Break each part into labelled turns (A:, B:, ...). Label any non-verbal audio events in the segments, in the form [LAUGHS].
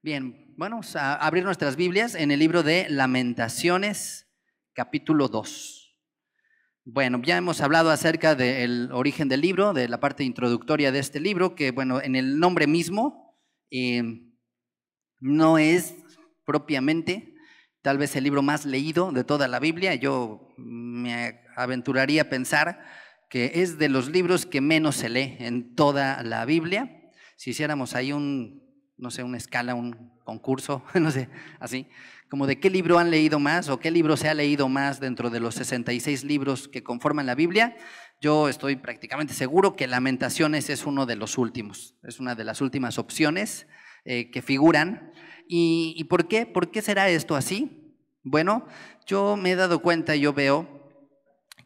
A: Bien, vamos a abrir nuestras Biblias en el libro de Lamentaciones, capítulo 2. Bueno, ya hemos hablado acerca del origen del libro, de la parte introductoria de este libro, que bueno, en el nombre mismo eh, no es propiamente tal vez el libro más leído de toda la Biblia. Yo me aventuraría a pensar que es de los libros que menos se lee en toda la Biblia. Si hiciéramos ahí un, no sé, una escala, un concurso, [LAUGHS] no sé, así, como de qué libro han leído más o qué libro se ha leído más dentro de los 66 libros que conforman la Biblia, yo estoy prácticamente seguro que Lamentaciones es uno de los últimos, es una de las últimas opciones eh, que figuran ¿Y, por qué? ¿Por qué será esto así? Bueno, yo me he dado cuenta, yo veo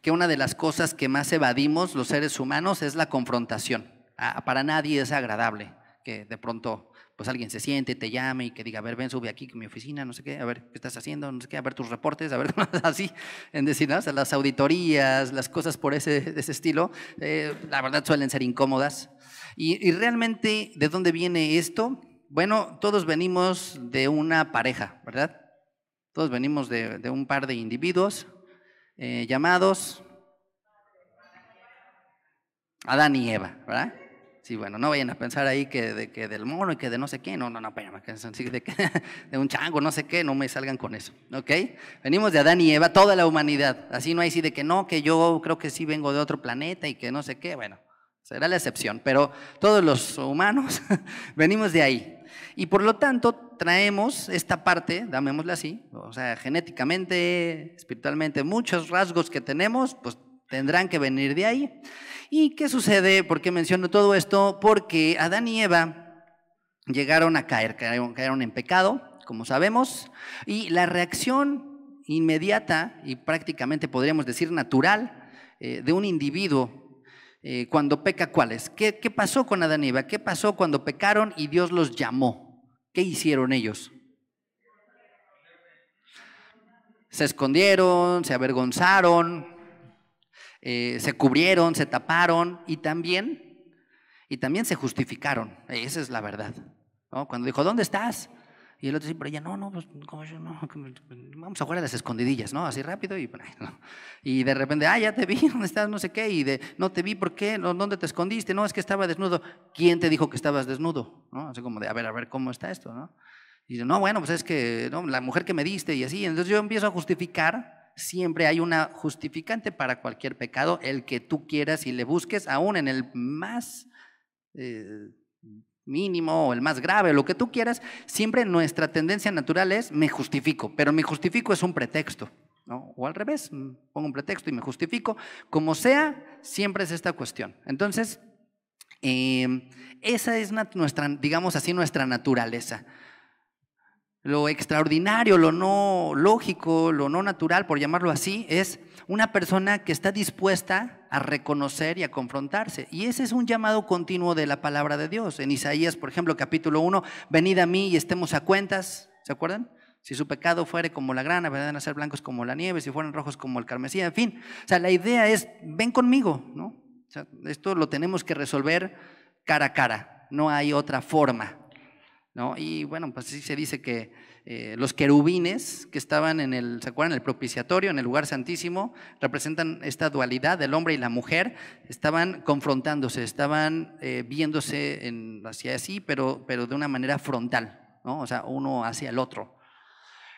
A: que una de las cosas que más evadimos los seres humanos es la confrontación. Ah, para nadie es agradable que de pronto pues alguien se siente, te llame y que diga, a ver, ven, sube aquí a mi oficina, no sé qué, a ver, ¿qué estás haciendo? No sé qué, a ver tus reportes, a ver, [LAUGHS] así, en decir, ¿no? o sea, las auditorías, las cosas por ese, estilo, eh, la verdad suelen ser incómodas. y realmente, ¿de dónde viene esto? Bueno, todos venimos de una pareja, ¿verdad? Todos venimos de, un par de individuos eh, llamados Adán y Eva, ¿verdad? Sí, bueno, no vayan a pensar ahí que, del mono y que de no sé qué, no, no, no, de, que, [LAUGHS] de un chango, no sé qué, no me salgan con eso, ¿ok? Venimos de Adán y Eva, toda la humanidad, así no hay sí de que no, que yo creo que sí vengo de otro planeta y que no sé qué, bueno, será la excepción, pero todos los humanos [LAUGHS] venimos de ahí, y por lo tanto, traemos esta parte, damémosla así, o sea, genéticamente, espiritualmente, muchos rasgos que tenemos, pues tendrán que venir de ahí. ¿Y qué sucede? ¿Por qué menciono todo esto? Porque Adán y Eva llegaron a caer, cayeron, en pecado, como sabemos, y la reacción inmediata y prácticamente podríamos decir natural eh, de un individuo eh, cuando peca cuáles. ¿Qué, ¿Qué pasó con Adán y Eva? ¿Qué pasó cuando pecaron y Dios los llamó? ¿Qué hicieron ellos? Se escondieron, se avergonzaron, eh, se cubrieron, se taparon y también, y también se justificaron. Esa es la verdad. Cuando dijo, ¿dónde estás? Y el otro sí, pero ella, no, no, pues, ¿cómo yo? No, [LAUGHS] vamos a jugar a las escondidillas, ¿no? Así rápido y, [LAUGHS] y de repente, ah, ya te vi, [LAUGHS] ¿dónde estás? No sé qué, y de, no te vi, ¿por qué? ¿Dónde te escondiste? No, es que estaba desnudo. ¿Quién te dijo que estabas desnudo? Así como de, a ver, a ver, ¿cómo está esto? ¿no? Y dice, no, bueno, pues es que no, la mujer que me diste y así. Entonces yo empiezo a justificar, siempre hay una justificante para cualquier pecado, el que tú quieras y le busques, aún en el más... Eh, mínimo o el más grave, lo que tú quieras, siempre nuestra tendencia natural es me justifico, pero me justifico es un pretexto, ¿no? O al revés, mm, pongo un pretexto y me justifico, como sea, siempre es esta cuestión. Entonces, em, esa es nuestra, digamos así, nuestra naturaleza. Lo extraordinario, lo no lógico, lo no natural, por llamarlo así, es una persona que está dispuesta a reconocer y a confrontarse. Y ese es un llamado continuo de la palabra de Dios. En Isaías, por ejemplo, capítulo 1, venid a mí y estemos a cuentas, ¿se acuerdan? Si su pecado fuere como la grana, van a ser blancos como la nieve, si fueran rojos como el carmesí, en fin. O sea, la idea es, ven conmigo, ¿no? esto lo tenemos que resolver cara a cara, no hay otra forma. ¿no? Y bueno, pues sí se dice que eh, los querubines que estaban en el, ¿se acuerdan? El propiciatorio, en el lugar santísimo, representan esta dualidad del hombre y la mujer, estaban confrontándose, estaban eh, viéndose en, hacia así, pero, pero de una manera frontal, ¿no? O sea, uno hacia el otro.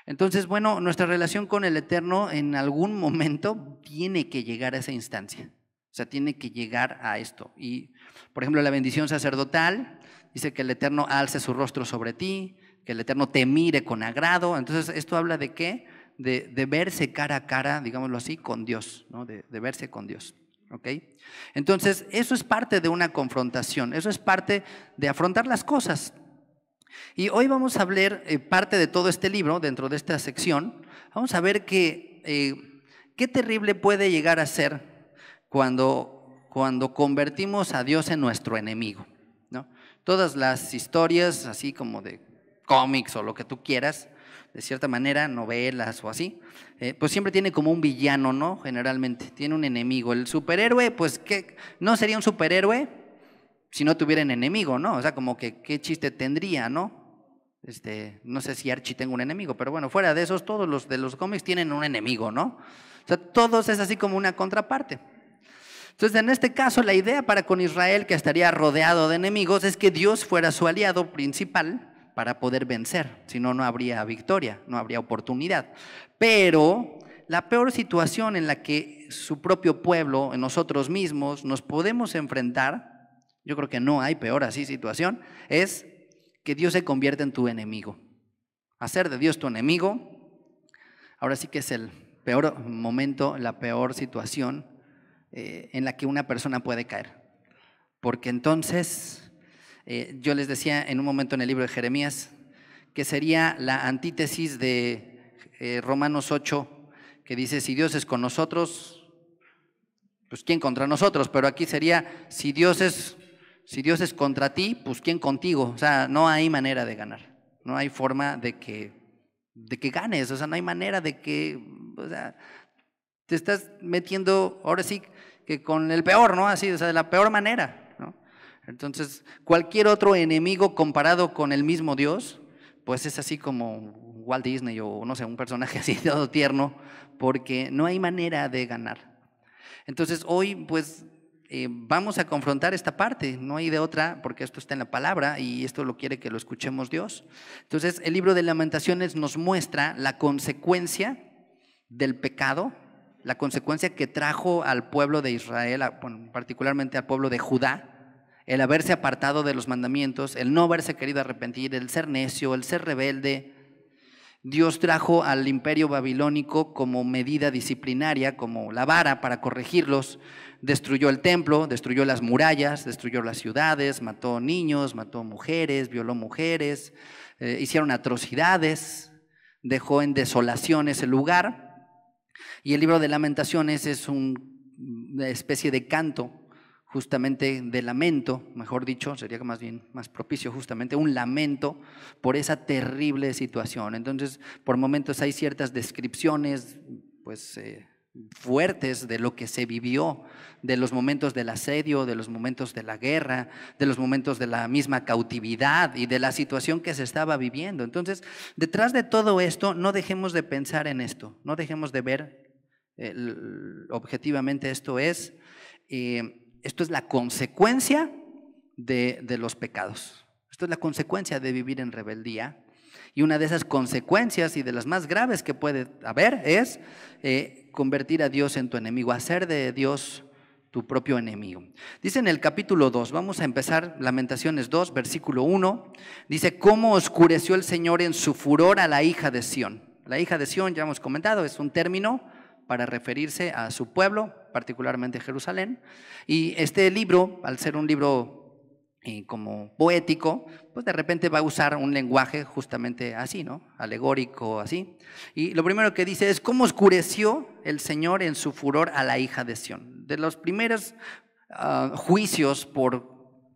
A: Entonces, bueno, nuestra relación con el Eterno en algún momento tiene que llegar a esa instancia. O sea, tiene que llegar a esto. Y, por ejemplo, la bendición sacerdotal dice que el Eterno alce su rostro sobre ti, que el Eterno te mire con agrado. Entonces, ¿esto habla de qué? De, verse cara a cara, digámoslo así, con Dios, ¿no? de, verse con Dios. ¿Okay? Entonces, eso es parte de una confrontación, eso es parte de afrontar las cosas. Y hoy vamos a hablar eh, parte de todo este libro, dentro de esta sección, vamos a ver eh, qué terrible puede llegar a ser cuando, cuando convertimos a Dios en nuestro enemigo todas las historias, así como de cómics o lo que tú quieras, de cierta manera, novelas o así, eh, pues siempre tiene como un villano, ¿no? Generalmente, tiene un enemigo. El superhéroe, pues, ¿qué? ¿no sería un superhéroe si no tuviera un enemigo, ¿no? O sea, como que qué chiste tendría, ¿no? Este, no sé si Archie tenga un enemigo, pero bueno, fuera de esos, todos los de los cómics tienen un enemigo, ¿no? O sea, todos es así como una contraparte. Entonces, en este caso, la idea para con Israel, que estaría rodeado de enemigos, es que Dios fuera su aliado principal para poder vencer, si no, no habría victoria, no habría oportunidad. Pero la peor situación en la que su propio pueblo, en nosotros mismos, nos podemos enfrentar, yo creo que no hay peor así situación, es que Dios se convierta en tu enemigo. Hacer de Dios tu enemigo, ahora sí que es el peor momento, la peor situación eh, en la que una persona puede caer. Porque entonces, eh, yo les decía en un momento en el libro de Jeremías, que sería la antítesis de eh, Romanos 8, que dice, si Dios es con nosotros, pues ¿quién contra nosotros? Pero aquí sería, si Dios es, si Dios es contra ti, pues ¿quién contigo? O sea, no hay manera de ganar, no hay forma de que, de que ganes, o sea, no hay manera de que, te estás metiendo, ahora sí, que con el peor, ¿no? Así, o sea, de la peor manera, ¿no? Entonces, cualquier otro enemigo comparado con el mismo Dios, pues es así como Walt Disney o no sé, un personaje [LAUGHS] así todo tierno, porque no hay manera de ganar. Entonces, hoy, pues, eh, vamos a confrontar esta parte, no hay de otra, porque esto está en la palabra y esto lo quiere que lo escuchemos Dios. Entonces, el libro de lamentaciones nos muestra la consecuencia del pecado la consecuencia que trajo al pueblo de Israel, particularmente al pueblo de Judá, el haberse apartado de los mandamientos, el no haberse querido arrepentir, el ser necio, el ser rebelde. Dios trajo al imperio babilónico como medida disciplinaria, como la vara para corregirlos. Destruyó el templo, destruyó las murallas, destruyó las ciudades, mató niños, mató mujeres, violó mujeres, eh, hicieron atrocidades, dejó en desolación ese lugar. Y el libro de lamentaciones es una especie de canto, justamente de lamento, mejor dicho, sería más bien más propicio, justamente un lamento por esa terrible situación. Entonces, por momentos hay ciertas descripciones, pues... Eh, fuertes de lo que se vivió, de los momentos del asedio, de los momentos de la guerra, de los momentos de la misma cautividad y de la situación que se estaba viviendo. Entonces, detrás de todo esto, no dejemos de pensar en esto, no dejemos de ver eh, objetivamente esto es, eh, esto es la consecuencia de, los pecados, esto es la consecuencia de vivir en rebeldía. Y una de esas consecuencias y de las más graves que puede haber es eh, convertir a Dios en tu enemigo, hacer de Dios tu propio enemigo. Dice en el capítulo 2, vamos a empezar Lamentaciones 2, versículo 1, dice, ¿cómo oscureció el Señor en su furor a la hija de Sión? La hija de Sión, ya hemos comentado, es un término para referirse a su pueblo, particularmente Jerusalén. Y este libro, al ser un libro eh, como poético, pues de repente va a usar un lenguaje justamente así, ¿no? Alegórico, así. Y lo primero que dice es, ¿cómo oscureció el Señor en su furor a la hija de Sión? De los primeros ah, juicios por,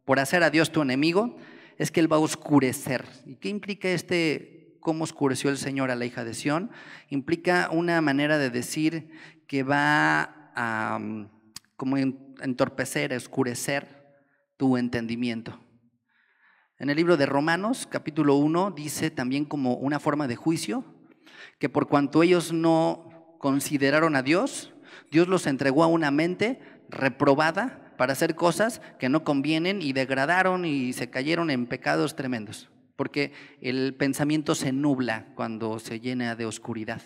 A: por hacer a Dios tu enemigo, es que Él va a oscurecer. ¿Y qué implica este cómo oscureció el Señor a la hija de Sión, implica una manera de decir que va a mm, como entorpecer, oscurecer tu entendimiento. En el libro de Romanos, capítulo 1, dice también como una forma de juicio, que por cuanto ellos no consideraron a Dios, Dios los entregó a una mente reprobada para hacer cosas que no convienen y degradaron y se cayeron en pecados tremendos, porque el pensamiento se nubla cuando se llena de oscuridad.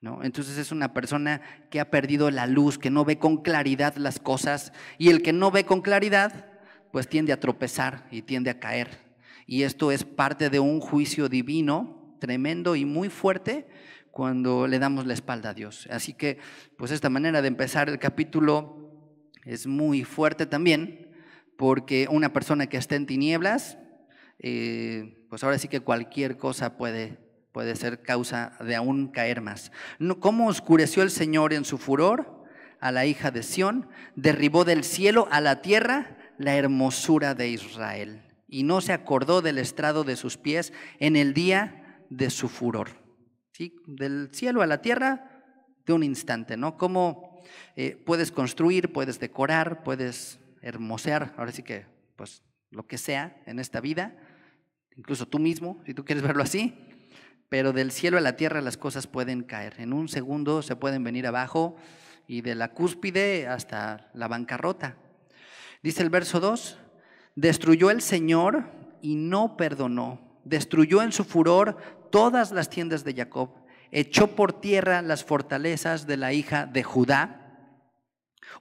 A: ¿no? Entonces es una persona que ha perdido la luz, que no ve con claridad las cosas, y el que no ve con claridad pues tiende a tropezar y tiende a caer. Y esto es parte de un juicio divino tremendo y muy fuerte cuando le damos la espalda a Dios. Así que, pues esta manera de empezar el capítulo es muy fuerte también, porque una persona que está en tinieblas, eh, pues ahora sí que cualquier cosa puede, puede ser causa de aún caer más. ¿Cómo oscureció el Señor en su furor a la hija de Sión? Derribó del cielo a la tierra la hermosura de Israel y no se acordó del estrado de sus pies en el día de su furor. Del cielo a la tierra, de un instante, ¿no? Cómo eh, puedes construir, puedes decorar, puedes hermosear, ahora sí que, pues, lo que sea en esta vida, incluso tú mismo, si tú quieres verlo así, pero del cielo a la tierra las cosas pueden caer. En un segundo se pueden venir abajo y de la cúspide hasta la bancarrota. Dice el verso 2, destruyó el Señor y no perdonó. Destruyó en su furor todas las tiendas de Jacob. Echó por tierra las fortalezas de la hija de Judá.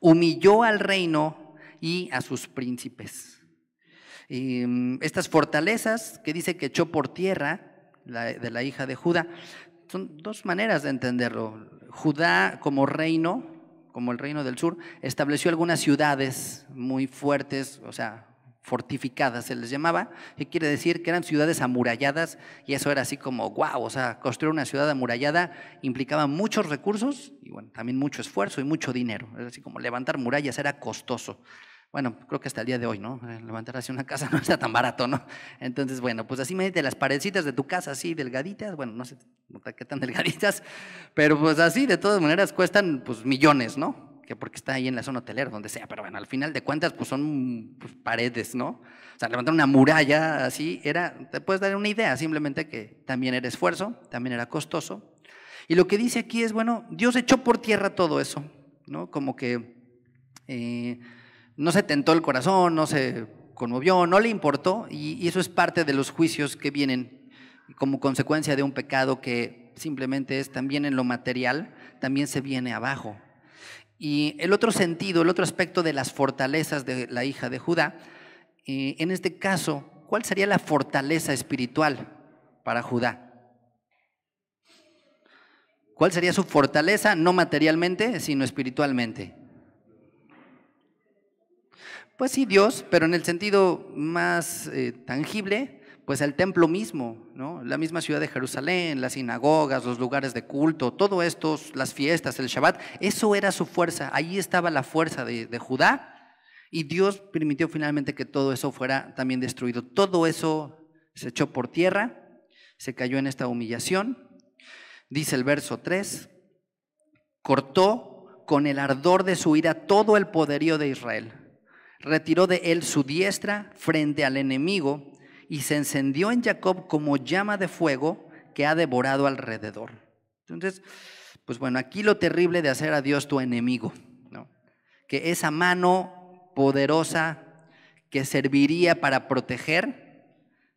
A: Humilló al reino y a sus príncipes. Y mm, estas fortalezas que dice que echó por tierra de la hija de Judá, son dos maneras de entenderlo. Judá como reino como el Reino del Sur, estableció algunas ciudades muy fuertes, o sea, fortificadas se les llamaba, que quiere decir que eran ciudades amuralladas y eso era así como, wow, o sea, construir una ciudad amurallada implicaba muchos recursos y bueno, también mucho esfuerzo y mucho dinero, es así como levantar murallas era costoso. Bueno, creo que hasta el día de hoy, ¿no? Eh, levantar así una casa [LAUGHS] no sea tan barato, ¿no? Entonces, bueno, pues así me dice las paredcitas de tu casa así delgaditas, bueno, no sé qué tan [LAUGHS] delgaditas, pero pues así de todas maneras cuestan pues millones, ¿no? Que porque está ahí en la zona hotelera, donde sea, pero bueno, al final de cuentas pues son pues, paredes, ¿no? O sea, levantar una muralla así era, te puedes dar una idea, simplemente que también era esfuerzo, también era costoso, y lo que dice aquí es, bueno, Dios echó por tierra todo eso, ¿no? Como que eh, no se tentó el corazón, no se conmovió, no le importó, y, eso es parte de los juicios que vienen como consecuencia de un pecado que simplemente es también en lo material, también se viene abajo. Y el otro sentido, el otro aspecto de las fortalezas de la hija de Judá, eh, en este caso, ¿cuál sería la fortaleza espiritual para Judá? ¿Cuál sería su fortaleza, no materialmente, sino espiritualmente? Pues sí, Dios, pero en el sentido más eh, tangible, pues el templo mismo, La misma ciudad de Jerusalén, las sinagogas, los lugares de culto, todo esto, las fiestas, el Shabbat, eso era su fuerza, ahí estaba la fuerza de, de Judá y Dios permitió finalmente que todo eso fuera también destruido. Todo eso se echó por tierra, se cayó en esta humillación. Dice el verso 3, cortó con el ardor de su ira todo el poderío de Israel retiró de él su diestra frente al enemigo y se encendió en Jacob como llama de fuego que ha devorado alrededor. Entonces, pues bueno, aquí lo terrible de hacer a Dios tu enemigo, que esa mano poderosa que serviría para proteger,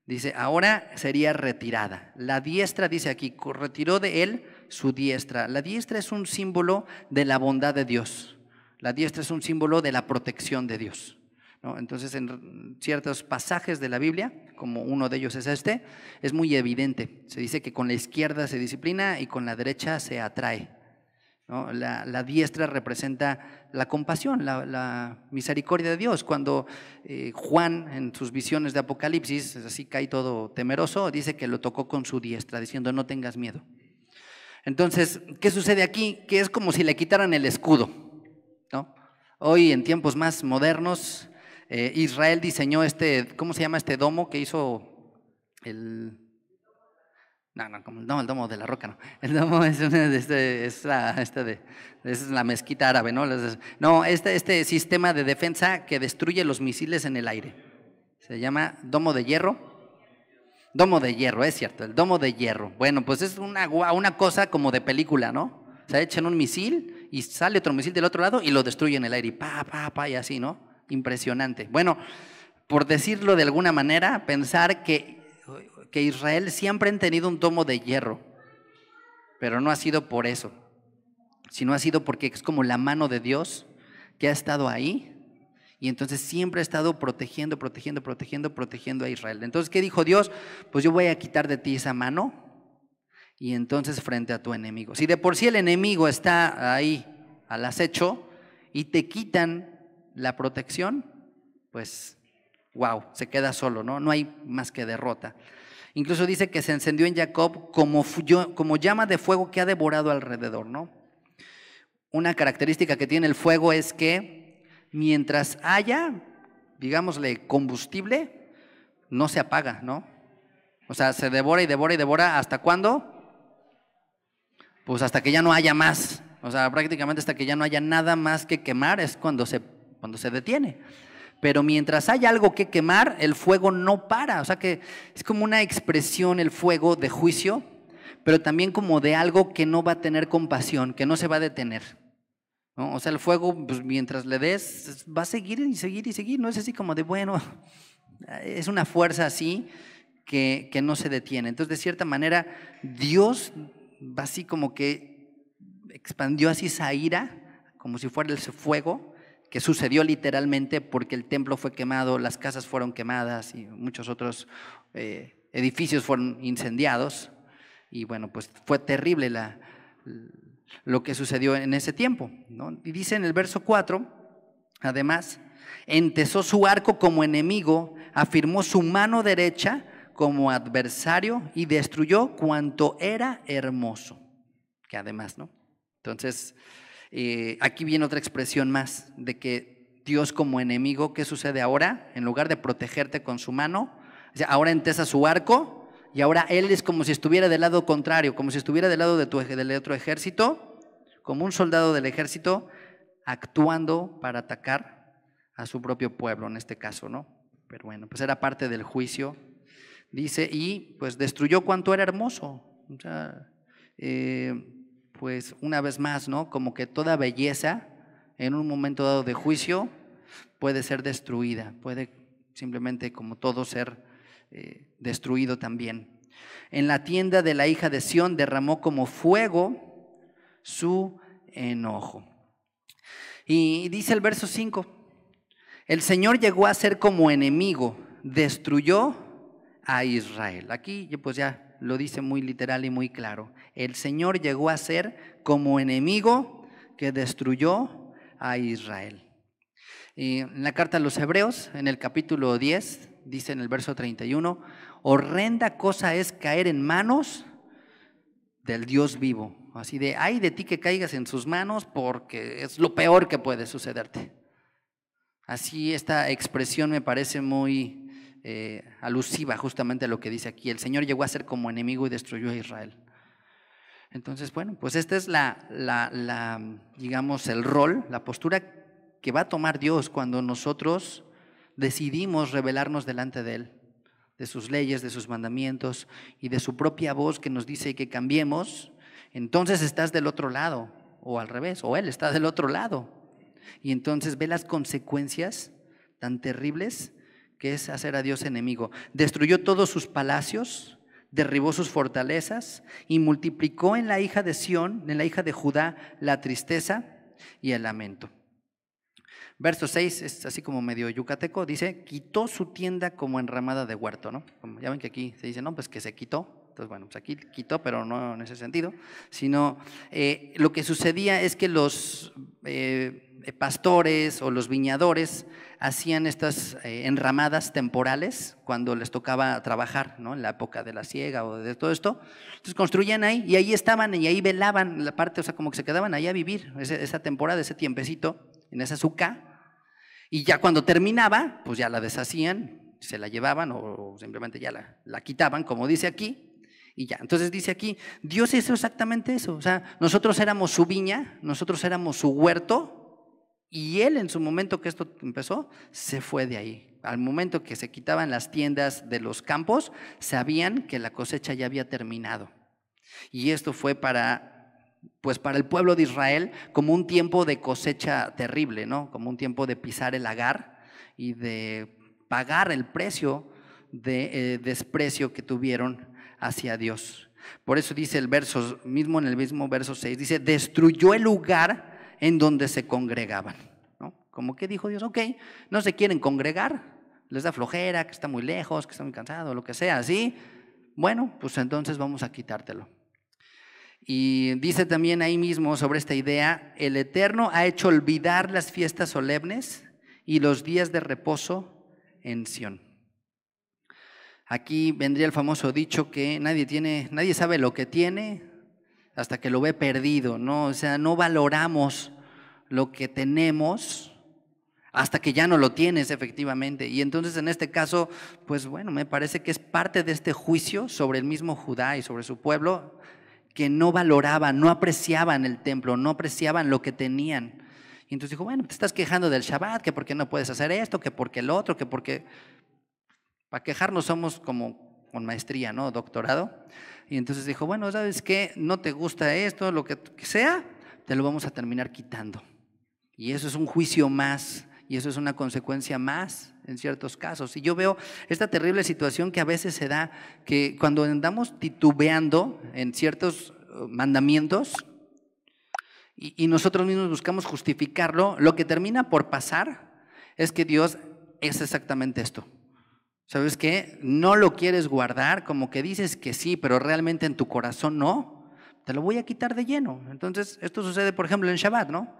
A: dice, ahora sería retirada. La diestra, dice aquí, retiró de él su diestra. La diestra es un símbolo de la bondad de Dios. La diestra es un símbolo de la protección de Dios. Entonces, en ciertos pasajes de la Biblia, como uno de ellos es este, es muy evidente. Se dice que con la izquierda se disciplina y con la derecha se atrae. La, diestra representa la compasión, la, misericordia de Dios. Cuando eh, Juan, en sus visiones de Apocalipsis, así cae todo temeroso, dice que lo tocó con su diestra, diciendo, no tengas miedo. Entonces, ¿qué sucede aquí? Que es como si le quitaran el escudo. Hoy en tiempos más modernos, eh, Israel diseñó este, ¿cómo se llama este domo que hizo el... No, no, no, el domo de la roca, no. El domo [LAUGHS] este, este es, la, mezquita árabe, ¿no? No, este, este sistema de defensa que destruye los misiles en el aire. Se llama domo de hierro. Domo de hierro, es cierto, el domo de hierro. Bueno, pues es una, una cosa como de película, ¿no? O sea, echan un misil y sale otro misil del otro lado y lo destruye en el aire y pa, pa, pa y así, ¿no? Impresionante. Bueno, por decirlo de alguna manera, pensar que, que Israel siempre han tenido un tomo de hierro, pero no ha sido por eso, sino ha sido porque es como la mano de Dios que ha estado ahí y entonces siempre ha estado protegiendo, protegiendo, protegiendo, protegiendo a Israel. Entonces, ¿qué dijo Dios? Pues yo voy a quitar de ti esa mano y entonces frente a tu enemigo. Si de por sí el enemigo está ahí al acecho y te quitan la protección, pues wow, se queda solo, ¿no? No hay más que derrota. Incluso dice que se encendió en Jacob como, como llama de fuego que ha devorado alrededor, ¿no? Una característica que tiene el fuego es que mientras haya, digámosle, combustible, no se apaga, ¿no? O sea, se devora y devora y devora hasta cuándo? pues hasta que ya no haya más. O sea, prácticamente hasta que ya no haya nada más que quemar es cuando se, cuando se detiene. Pero mientras hay algo que quemar, el fuego no para. O sea que es como una expresión el fuego de juicio, pero también como de algo que no va a tener compasión, que no se va a detener. O sea, el fuego, pues, mientras le des, va a seguir y seguir y seguir. No es así como de, bueno, es una fuerza así que, que no se detiene. Entonces, de cierta manera, Dios así como que expandió así esa ira, como si fuera el fuego, que sucedió literalmente porque el templo fue quemado, las casas fueron quemadas y muchos otros eh, edificios fueron incendiados. Y bueno, pues fue terrible lo que sucedió en ese tiempo. Y dice en el verso 4, además, entesó su arco como enemigo, afirmó su mano derecha como adversario y destruyó cuanto era hermoso. Que además, ¿no? Entonces, eh, aquí viene otra expresión más de que Dios como enemigo, ¿qué sucede ahora? En lugar de protegerte con su mano, ahora entesa su arco y ahora él es como si estuviera del lado contrario, como si estuviera del lado de tu, del otro ejército, como un soldado del ejército actuando para atacar a su propio pueblo, en este caso, ¿no? Pero bueno, pues era parte del juicio Dice, y pues destruyó cuanto era hermoso. O sea, eh, pues una vez más, ¿no? Como que toda belleza en un momento dado de juicio puede ser destruida, puede simplemente como todo ser eh, destruido también. En la tienda de la hija de Sión derramó como fuego su enojo. Y dice el verso 5, el Señor llegó a ser como enemigo, destruyó a Israel. Aquí pues ya lo dice muy literal y muy claro. El Señor llegó a ser como enemigo que destruyó a Israel. Y en la carta a los Hebreos, en el capítulo 10, dice en el verso 31, horrenda cosa es caer en manos del Dios vivo. Así de, ay de ti que caigas en sus manos porque es lo peor que puede sucederte. Así esta expresión me parece muy, eh, alusiva justamente a lo que dice aquí. El Señor llegó a ser como enemigo y destruyó a Israel. Entonces, bueno, pues esta es la, digamos, el rol, la postura que va a tomar Dios cuando nosotros decidimos rebelarnos delante de Él, de sus leyes, de sus mandamientos y de su propia voz que nos dice que cambiemos, entonces estás del otro lado, o al revés, o Él está del otro lado. Y entonces ve las consecuencias tan terribles que es hacer a Dios enemigo. Destruyó todos sus palacios, derribó sus fortalezas y multiplicó en la hija de Sión, en la hija de Judá, la tristeza y el lamento. Verso 6 es así como medio yucateco, dice, quitó su tienda como enramada de huerto, ¿no? Como ya ven que aquí se dice, no, pues que se quitó, entonces, bueno, pues aquí quitó, pero no en ese sentido, sino eh, lo que sucedía es que los eh, pastores o los viñadores hacían estas eh, enramadas temporales cuando les tocaba trabajar, ¿no? En la época de la siega o de todo esto. Entonces construían ahí y ahí estaban y ahí velaban la parte, o sea, como que se quedaban ahí a vivir esa temporada, ese tiempecito, en esa azúcar. Y ya cuando terminaba, pues ya la deshacían, se la llevaban o simplemente ya la quitaban, como dice aquí, y ya, entonces dice aquí, Dios hizo exactamente eso. O sea, nosotros éramos su viña, nosotros éramos su huerto, y Él en su momento que esto empezó, se fue de ahí. Al momento que se quitaban las tiendas de los campos, sabían que la cosecha ya había terminado. Y esto fue para pues para el pueblo de Israel como un tiempo de cosecha terrible, ¿no? Como un tiempo de pisar el agar y de pagar el precio de eh, desprecio que tuvieron hacia Dios. Por eso dice el verso, mismo en el mismo verso 6, dice, destruyó el lugar en donde se congregaban. ¿No? Como que dijo Dios, ok, no se quieren congregar, les da flojera, que está muy lejos, que está muy cansado, lo que sea, Así, Bueno, pues entonces vamos a quitártelo. Y dice también ahí mismo sobre esta idea, el Eterno ha hecho olvidar las fiestas solemnes y los días de reposo en Sión. Aquí vendría el famoso dicho que nadie tiene, nadie sabe lo que tiene hasta que lo ve perdido, ¿no? O sea, no valoramos lo que tenemos hasta que ya no lo tienes efectivamente. Y entonces en este caso, pues bueno, me parece que es parte de este juicio sobre el mismo Judá y sobre su pueblo que no valoraban, no apreciaban el templo, no apreciaban lo que tenían. Y entonces dijo, bueno, te estás quejando del Shabbat, que por qué no puedes hacer esto, que porque el otro, que qué… Para quejarnos somos como con maestría, ¿no? Doctorado. Y entonces dijo, bueno, ¿sabes qué? No te gusta esto, lo que sea, te lo vamos a terminar quitando. Y eso es un juicio más, y eso es una consecuencia más en ciertos casos. Y yo veo esta terrible situación que a veces se da, que cuando andamos titubeando en ciertos eh, mandamientos y nosotros mismos buscamos justificarlo, lo que termina por pasar es que Dios es exactamente esto. ¿Sabes qué? No lo quieres guardar, como que dices que sí, pero realmente en tu corazón no. Te lo voy a quitar de lleno. Entonces, esto sucede, por ejemplo, en Shabbat, ¿no?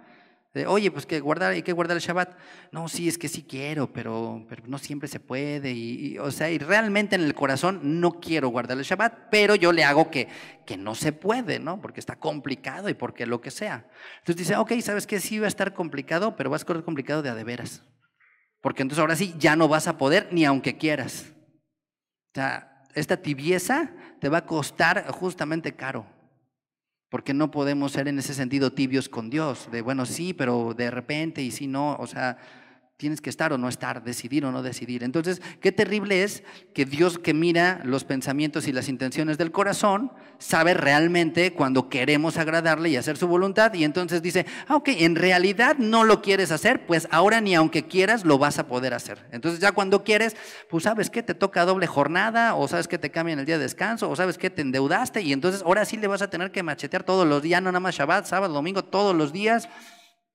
A: Oye, pues que guardar, hay que guardar el Shabbat. No, sí, es que sí quiero, pero, pero no siempre se puede. Y, o sea, y realmente en el corazón no quiero guardar el Shabbat, pero yo le hago que, que no se puede, ¿no? Porque está complicado y porque lo que sea. Entonces dice, ok, ¿sabes que Sí va a estar complicado, pero vas a correr complicado de a de veras. Porque entonces ahora sí ya no vas a poder ni aunque quieras. O sea, esta tibieza te va a costar justamente caro. Porque no podemos ser en ese sentido tibios con Dios. De bueno, sí, pero de repente y si no. O sea, Tienes que estar o no estar, decidir o no decidir. Entonces, qué terrible es que Dios que mira los pensamientos y las intenciones del corazón, sabe realmente cuando queremos agradarle y hacer su voluntad y entonces dice, ah, ok, en realidad no lo quieres hacer, pues ahora ni aunque quieras lo vas a poder hacer. Entonces ya cuando quieres, pues sabes que te toca doble jornada o sabes que te cambian el día de descanso o sabes que te endeudaste y entonces ahora sí le vas a tener que machetear todos los días, no nada más Shabbat, sábado, domingo, todos los días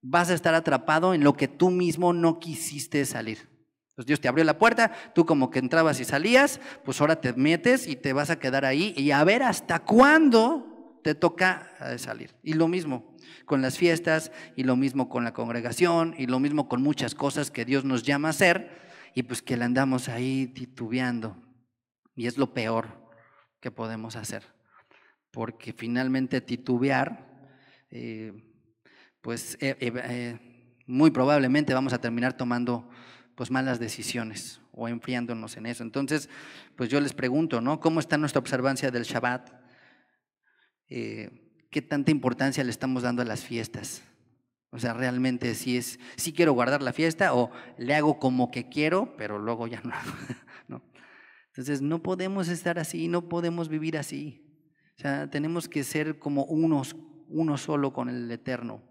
A: vas a estar atrapado en lo que tú mismo no quisiste salir. Entonces Dios te abrió la puerta, tú como que entrabas y salías, pues ahora te metes y te vas a quedar ahí y a ver hasta cuándo te toca eh, salir. Y lo mismo con las fiestas, y lo mismo con la congregación, y lo mismo con muchas cosas que Dios nos llama a hacer, y pues que la andamos ahí titubeando. Y es lo peor que podemos hacer, porque finalmente titubear... Eh, pues eh, eh, eh, muy probablemente vamos a terminar tomando pues malas decisiones o enfriándonos en eso. Entonces, pues yo les pregunto, ¿no? ¿Cómo está nuestra observancia del Shabbat? ¿Qué tanta importancia le estamos dando a las fiestas? O sea, realmente si es, si quiero guardar la fiesta o le hago como que quiero, pero luego ya no. [LAUGHS] no. Entonces, no podemos estar así, no podemos vivir así. O sea, tenemos que ser como unos, uno solo con el Eterno.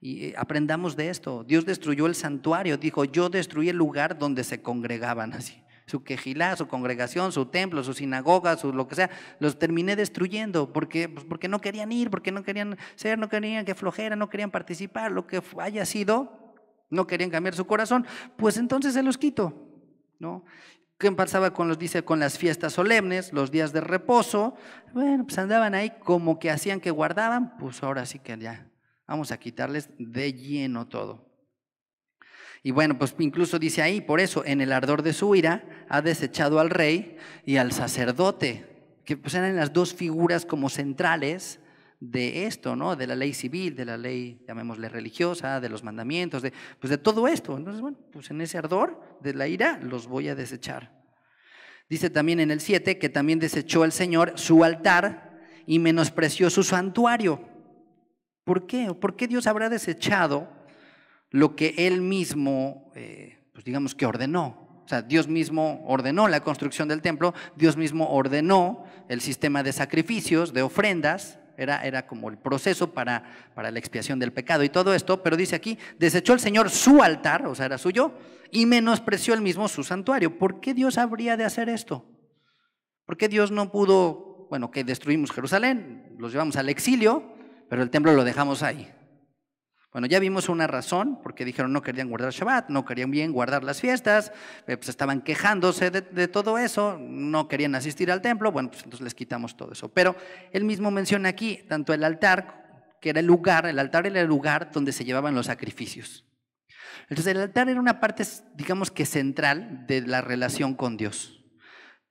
A: Y eh, aprendamos de esto. Dios destruyó el santuario, dijo, yo destruí el lugar donde se congregaban [LAUGHS] así. Su quejilá, su congregación, su templo, su sinagoga, su lo que sea, los terminé destruyendo porque, pues porque no querían ir, porque no querían ser, no querían que flojera, no querían participar, lo que haya sido, no querían cambiar su corazón, pues entonces se los quito. ¿no? ¿Qué pasaba con los dice con las fiestas solemnes, los días de reposo? Bueno, pues andaban ahí como que hacían que guardaban, pues ahora sí que ya Vamos a quitarles de lleno todo. Y bueno, pues incluso dice ahí, por eso, en el ardor de su ira, ha desechado al rey y al sacerdote, que pues eran las dos figuras como centrales de esto, ¿no? De la ley civil, de la ley, llamémosle religiosa, de los mandamientos, de, pues de todo esto. Entonces, bueno, pues en ese ardor de la ira los voy a desechar. Dice también en el 7 que también desechó el Señor su altar y menospreció su santuario. ¿Por qué? ¿Por qué Dios habrá desechado lo que Él mismo, eh, pues digamos que ordenó? O sea, Dios mismo ordenó la construcción del templo, Dios mismo ordenó el sistema de sacrificios, de ofrendas, era, era, como el proceso para, para la expiación del pecado y todo esto, pero dice aquí, desechó el Señor su altar, o sea, era suyo, y menospreció el mismo su santuario. ¿Por qué Dios habría de hacer esto? ¿Por qué Dios no pudo, bueno, que destruimos Jerusalén, los llevamos al exilio, pero el templo lo dejamos ahí. Bueno, ya vimos una razón, porque dijeron no querían guardar Shabbat, no querían bien guardar las fiestas, eh, pues estaban quejándose de, todo eso, no querían asistir al templo, bueno, pues entonces les quitamos todo eso. Pero él mismo menciona aquí, tanto el altar, que era el lugar, el altar era el lugar donde se llevaban los sacrificios. Entonces el altar era una parte, digamos que central de la relación con Dios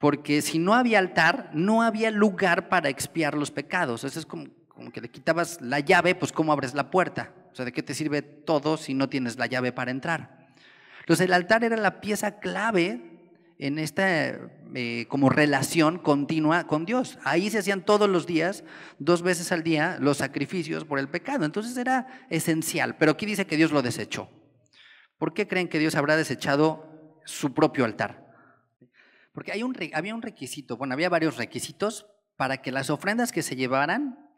A: porque si no había altar, no había lugar para expiar los pecados. Eso es como, como que le quitabas la llave, pues ¿cómo abres la puerta? O sea, ¿de qué te sirve todo si no tienes la llave para entrar? Entonces el altar era la pieza clave en esta eh, como relación continua con Dios. Ahí se hacían todos los días, dos veces al día, los sacrificios por el pecado. Entonces era esencial. Pero aquí dice que Dios lo desechó. ¿Por qué creen que Dios habrá desechado su propio altar? Porque hay un, había un requisito, bueno, había varios requisitos para que las ofrendas que se llevaran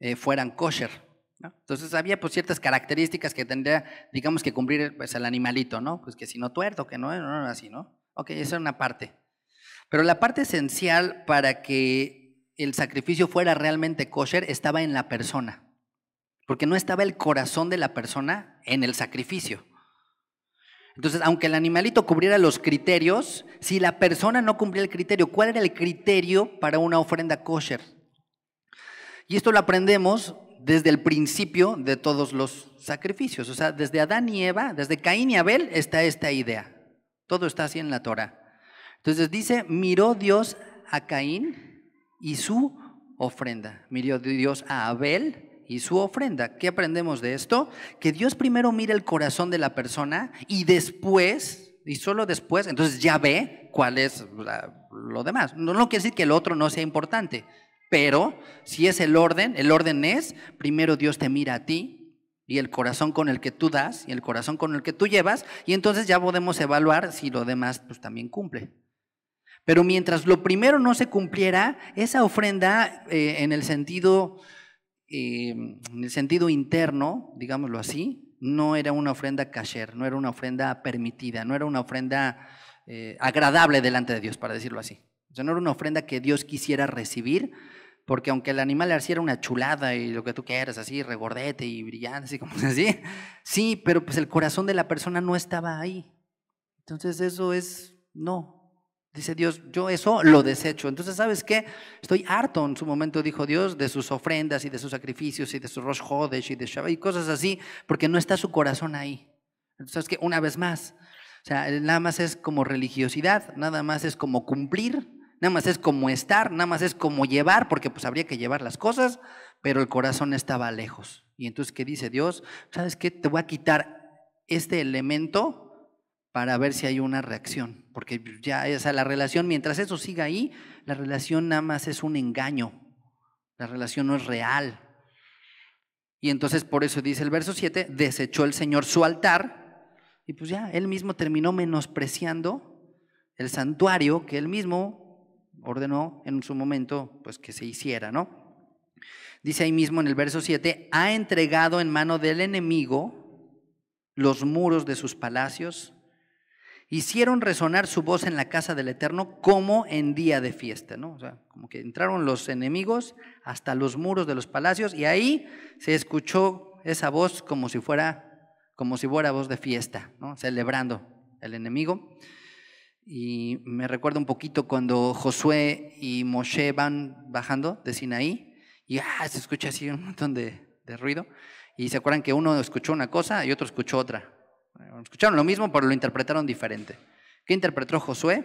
A: eh, fueran kosher. Entonces había pues ciertas características que tendría, digamos, que cumplir pues, el animalito, ¿no? Pues que si no tuerto, que no, no, así, ¿no? Ok, esa era una parte. Pero la parte esencial para que el sacrificio fuera realmente kosher estaba en la persona, porque no estaba el corazón de la persona en el sacrificio. Entonces, aunque el animalito cubriera los criterios, si la persona no cumplía el criterio, ¿cuál era el criterio para una ofrenda kosher? Y esto lo aprendemos desde el principio de todos los sacrificios. O sea, desde Adán y Eva, desde Caín y Abel está esta idea. Todo está así en la Torah. Entonces dice, miró Dios a Caín y su ofrenda. Miró Dios a Abel y su ofrenda. ¿Qué aprendemos de esto? Que Dios primero mira el corazón de la persona y después, y solo después, entonces ya ve cuál es lo demás. No, no quiere decir que el otro no sea importante, pero si es el orden, el orden es, primero Dios te mira a ti y el corazón con el que tú das y el corazón con el que tú llevas, y entonces ya podemos evaluar si lo demás pues también cumple. Pero mientras lo primero no se cumpliera, esa ofrenda eh, en, el sentido, eh, en el sentido interno, digámoslo así, no era una ofrenda kasher, no era una ofrenda permitida, no era una ofrenda eh, agradable delante de Dios, para decirlo así. O sea, no era una ofrenda que Dios quisiera recibir, porque aunque el animal hiciera una chulada y lo que tú quieras, así, regordete y brillante, así como [LAUGHS] así, sí, pero pues el corazón de la persona no estaba ahí. Entonces eso es, no. Dice Dios, yo eso lo desecho. Entonces, ¿sabes qué? Estoy harto en su momento, dijo Dios, de sus ofrendas y de sus sacrificios y de sus Rosh Hodesh y de Shabbat y cosas así, porque no está su corazón ahí. Entonces, que una vez más, o sea, nada más es como religiosidad, nada más es como cumplir, nada más es como estar, nada más es como llevar, porque pues habría que llevar las cosas, pero el corazón estaba lejos. Y entonces, ¿qué dice Dios? ¿Sabes qué? Te voy a quitar este elemento para ver si hay una reacción, porque ya esa la relación, mientras eso siga ahí, la relación nada más es un engaño, la relación no es real. Y entonces por eso dice el verso 7, desechó el Señor su altar, y pues ya, él mismo terminó menospreciando el santuario que él mismo ordenó en su momento pues que se hiciera, ¿no? Dice ahí mismo en el verso 7, ha entregado en mano del enemigo los muros de sus palacios, hicieron resonar su voz en la casa del Eterno como en día de fiesta, ¿no? O sea, como que entraron los enemigos hasta los muros de los palacios y ahí se escuchó esa voz como si fuera como si fuera voz de fiesta, ¿no? Celebrando el enemigo. Y me recuerda un poquito cuando Josué y Moshe van bajando de Sinaí y ah, se escucha así un montón de, ruido. Y se acuerdan que uno escuchó una cosa y otro escuchó otra. Escucharon lo mismo, pero lo interpretaron diferente. ¿Qué interpretó Josué?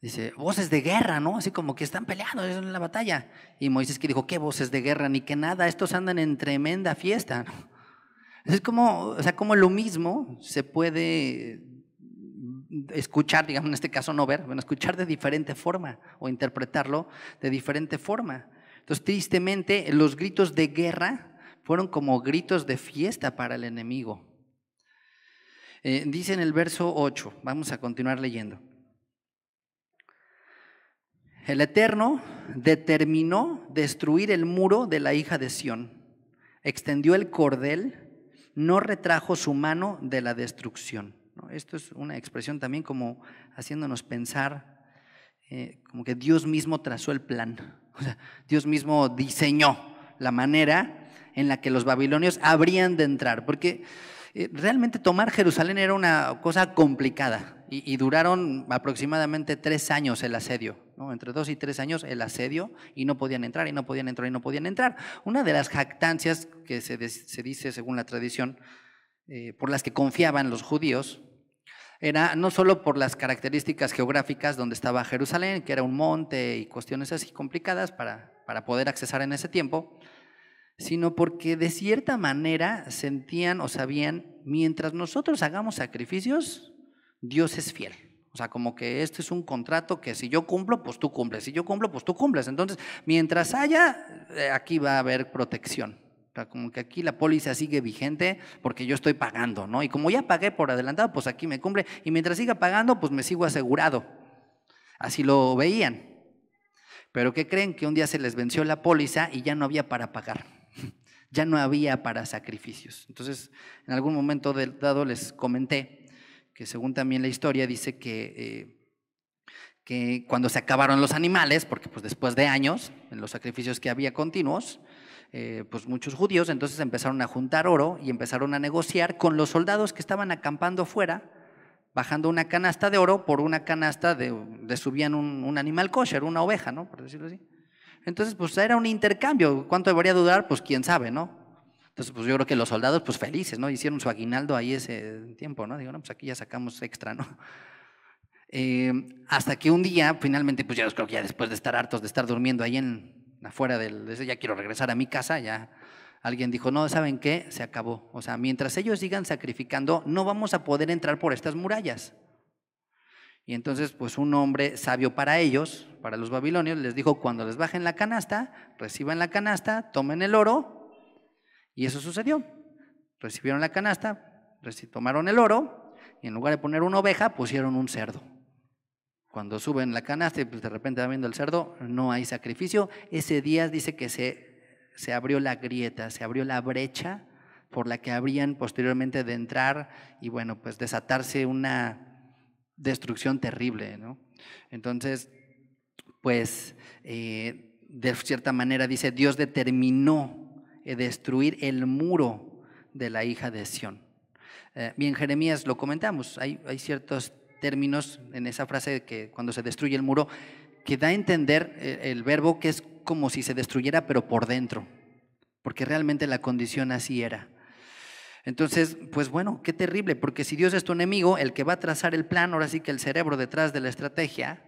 A: Dice, voces de guerra, ¿no? Así como que están peleando en la batalla. Y Moisés que dijo, ¿qué voces de guerra? Ni que nada, estos andan en tremenda fiesta. Es como, o sea, como lo mismo se puede escuchar, digamos en este caso no ver, bueno, escuchar de diferente forma o interpretarlo de diferente forma. Entonces, tristemente, los gritos de guerra fueron como gritos de fiesta para el enemigo. Eh, dice en el verso 8, vamos a continuar leyendo. El Eterno determinó destruir el muro de la hija de Sión, extendió el cordel, no retrajo su mano de la destrucción. Esto es una expresión también como haciéndonos pensar eh, como que Dios mismo trazó el plan, [LAUGHS] Dios mismo diseñó la manera en la que los babilonios habrían de entrar, porque eh, realmente tomar Jerusalén era una cosa complicada y, duraron aproximadamente tres años el asedio, entre dos y tres años el asedio y no podían entrar y no podían entrar y no podían entrar. Una de las jactancias que se, dice según la tradición eh, por las que confiaban los judíos era no solo por las características geográficas donde estaba Jerusalén, que era un monte y cuestiones así complicadas para, para poder accesar en ese tiempo, sino porque de cierta manera sentían o sabían, mientras nosotros hagamos sacrificios, Dios es fiel. O sea, como que este es un contrato que si yo cumplo, pues tú cumples, si yo cumplo, pues tú cumples. Entonces, mientras haya, eh, aquí va a haber protección como que aquí la póliza sigue vigente porque yo estoy pagando, ¿no? Y como ya pagué por adelantado, pues aquí me cumple. Y mientras siga pagando, pues me sigo asegurado. Así lo veían. Pero ¿qué creen? Que un día se les venció la póliza y ya no había para pagar. [LAUGHS] Ya no había para sacrificios. Entonces, en algún momento del dado les comenté que según también la historia dice que... Eh, que cuando se acabaron los animales, porque pues después de años, en los sacrificios que había continuos, eh, pues muchos judíos, entonces empezaron a juntar oro y empezaron a negociar con los soldados que estaban acampando fuera, bajando una canasta de oro por una canasta de, subían un, animal kosher, una oveja, ¿no? Por decirlo así. Entonces, pues era un intercambio. ¿Cuánto debería durar? Pues quién sabe, ¿no? Entonces, pues yo creo que los soldados, pues felices, ¿no? Hicieron su aguinaldo ahí ese tiempo, ¿no? Digo, no, pues aquí ya sacamos extra, ¿no? [LAUGHS] Eh, hasta que un día, finalmente, pues ya creo que ya después de estar hartos de estar durmiendo ahí en, afuera del, ya quiero regresar a mi casa, ya alguien dijo, no, ¿saben qué? Se acabó. O sea, mientras ellos sigan sacrificando, no vamos a poder entrar por estas murallas. Y entonces, pues un hombre sabio para ellos, para los babilonios, les dijo, cuando les bajen la canasta, reciban la canasta, tomen el oro. Y eso sucedió. Recibieron la canasta, tomaron el oro, y en lugar de poner una oveja, pusieron un cerdo. Cuando suben la canasta y pues, de repente va viendo el cerdo, no hay sacrificio. Ese día dice que se, se abrió la grieta, se abrió la brecha por la que habrían posteriormente de entrar y bueno, pues desatarse una destrucción terrible, ¿no? Entonces, pues eh, de cierta manera dice, Dios determinó eh, destruir el muro de la hija de Sión. Eh, bien, Jeremías lo comentamos, hay, hay ciertos términos, en esa frase de que cuando se destruye el muro, que da a entender eh, el verbo que es como si se destruyera, pero por dentro, porque realmente la condición así era. Entonces, pues bueno, qué terrible, porque si Dios es tu enemigo, el que va a trazar el plan, ahora sí que el cerebro detrás de la estrategia,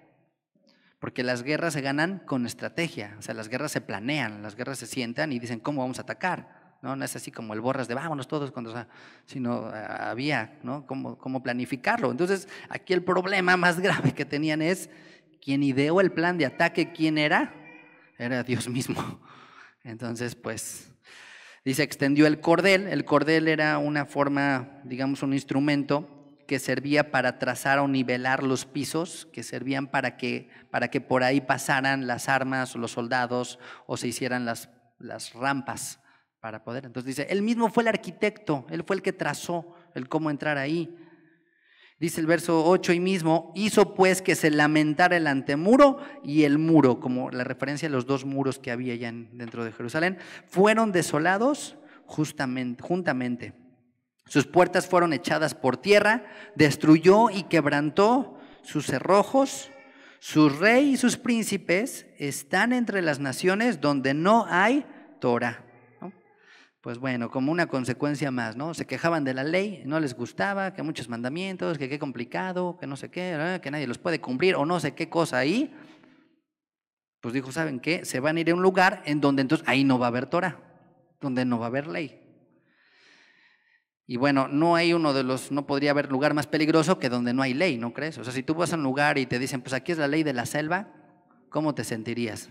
A: porque las guerras se ganan con estrategia, o sea, las guerras se planean, las guerras se sientan y dicen, ¿cómo vamos a atacar? ¿no? es así como el borras de vámonos todos, cuando, sino eh, había, ¿no? Cómo, planificarlo. Entonces, aquí el problema más [LAUGHS] grave que tenían es quien ideó el plan de ataque, ¿quién era? Era Dios mismo. Entonces, pues, dice, extendió el cordel. El cordel era una forma, digamos, un instrumento que servía para trazar o nivelar los pisos, que servían para que, para que por ahí pasaran las armas, o los soldados o se hicieran las rampas para poder. Entonces dice, él mismo fue el arquitecto, él fue el que trazó el cómo entrar ahí. Dice el verso 8 y mismo, hizo pues que se lamentara el antemuro y el muro, como la referencia de los dos muros que había allá dentro de Jerusalén, fueron desolados justamente, juntamente. Sus puertas fueron echadas por tierra, destruyó y quebrantó sus cerrojos, su rey y sus príncipes están entre las naciones donde no hay Torah pues bueno, como una consecuencia más, ¿no? Se quejaban de la ley, no les gustaba, que muchos mandamientos, que qué complicado, que no sé qué, que nadie los puede cumplir o no sé qué cosa ahí. Pues dijo, ¿saben qué? Se van a ir a un lugar en donde entonces ahí no va a haber Torah, donde no va a haber ley. Y bueno, no hay uno de los, no podría haber lugar más peligroso que donde no hay ley, ¿no crees? O sea, si tú vas a un lugar y te dicen, pues aquí es la ley de la selva, ¿cómo te sentirías?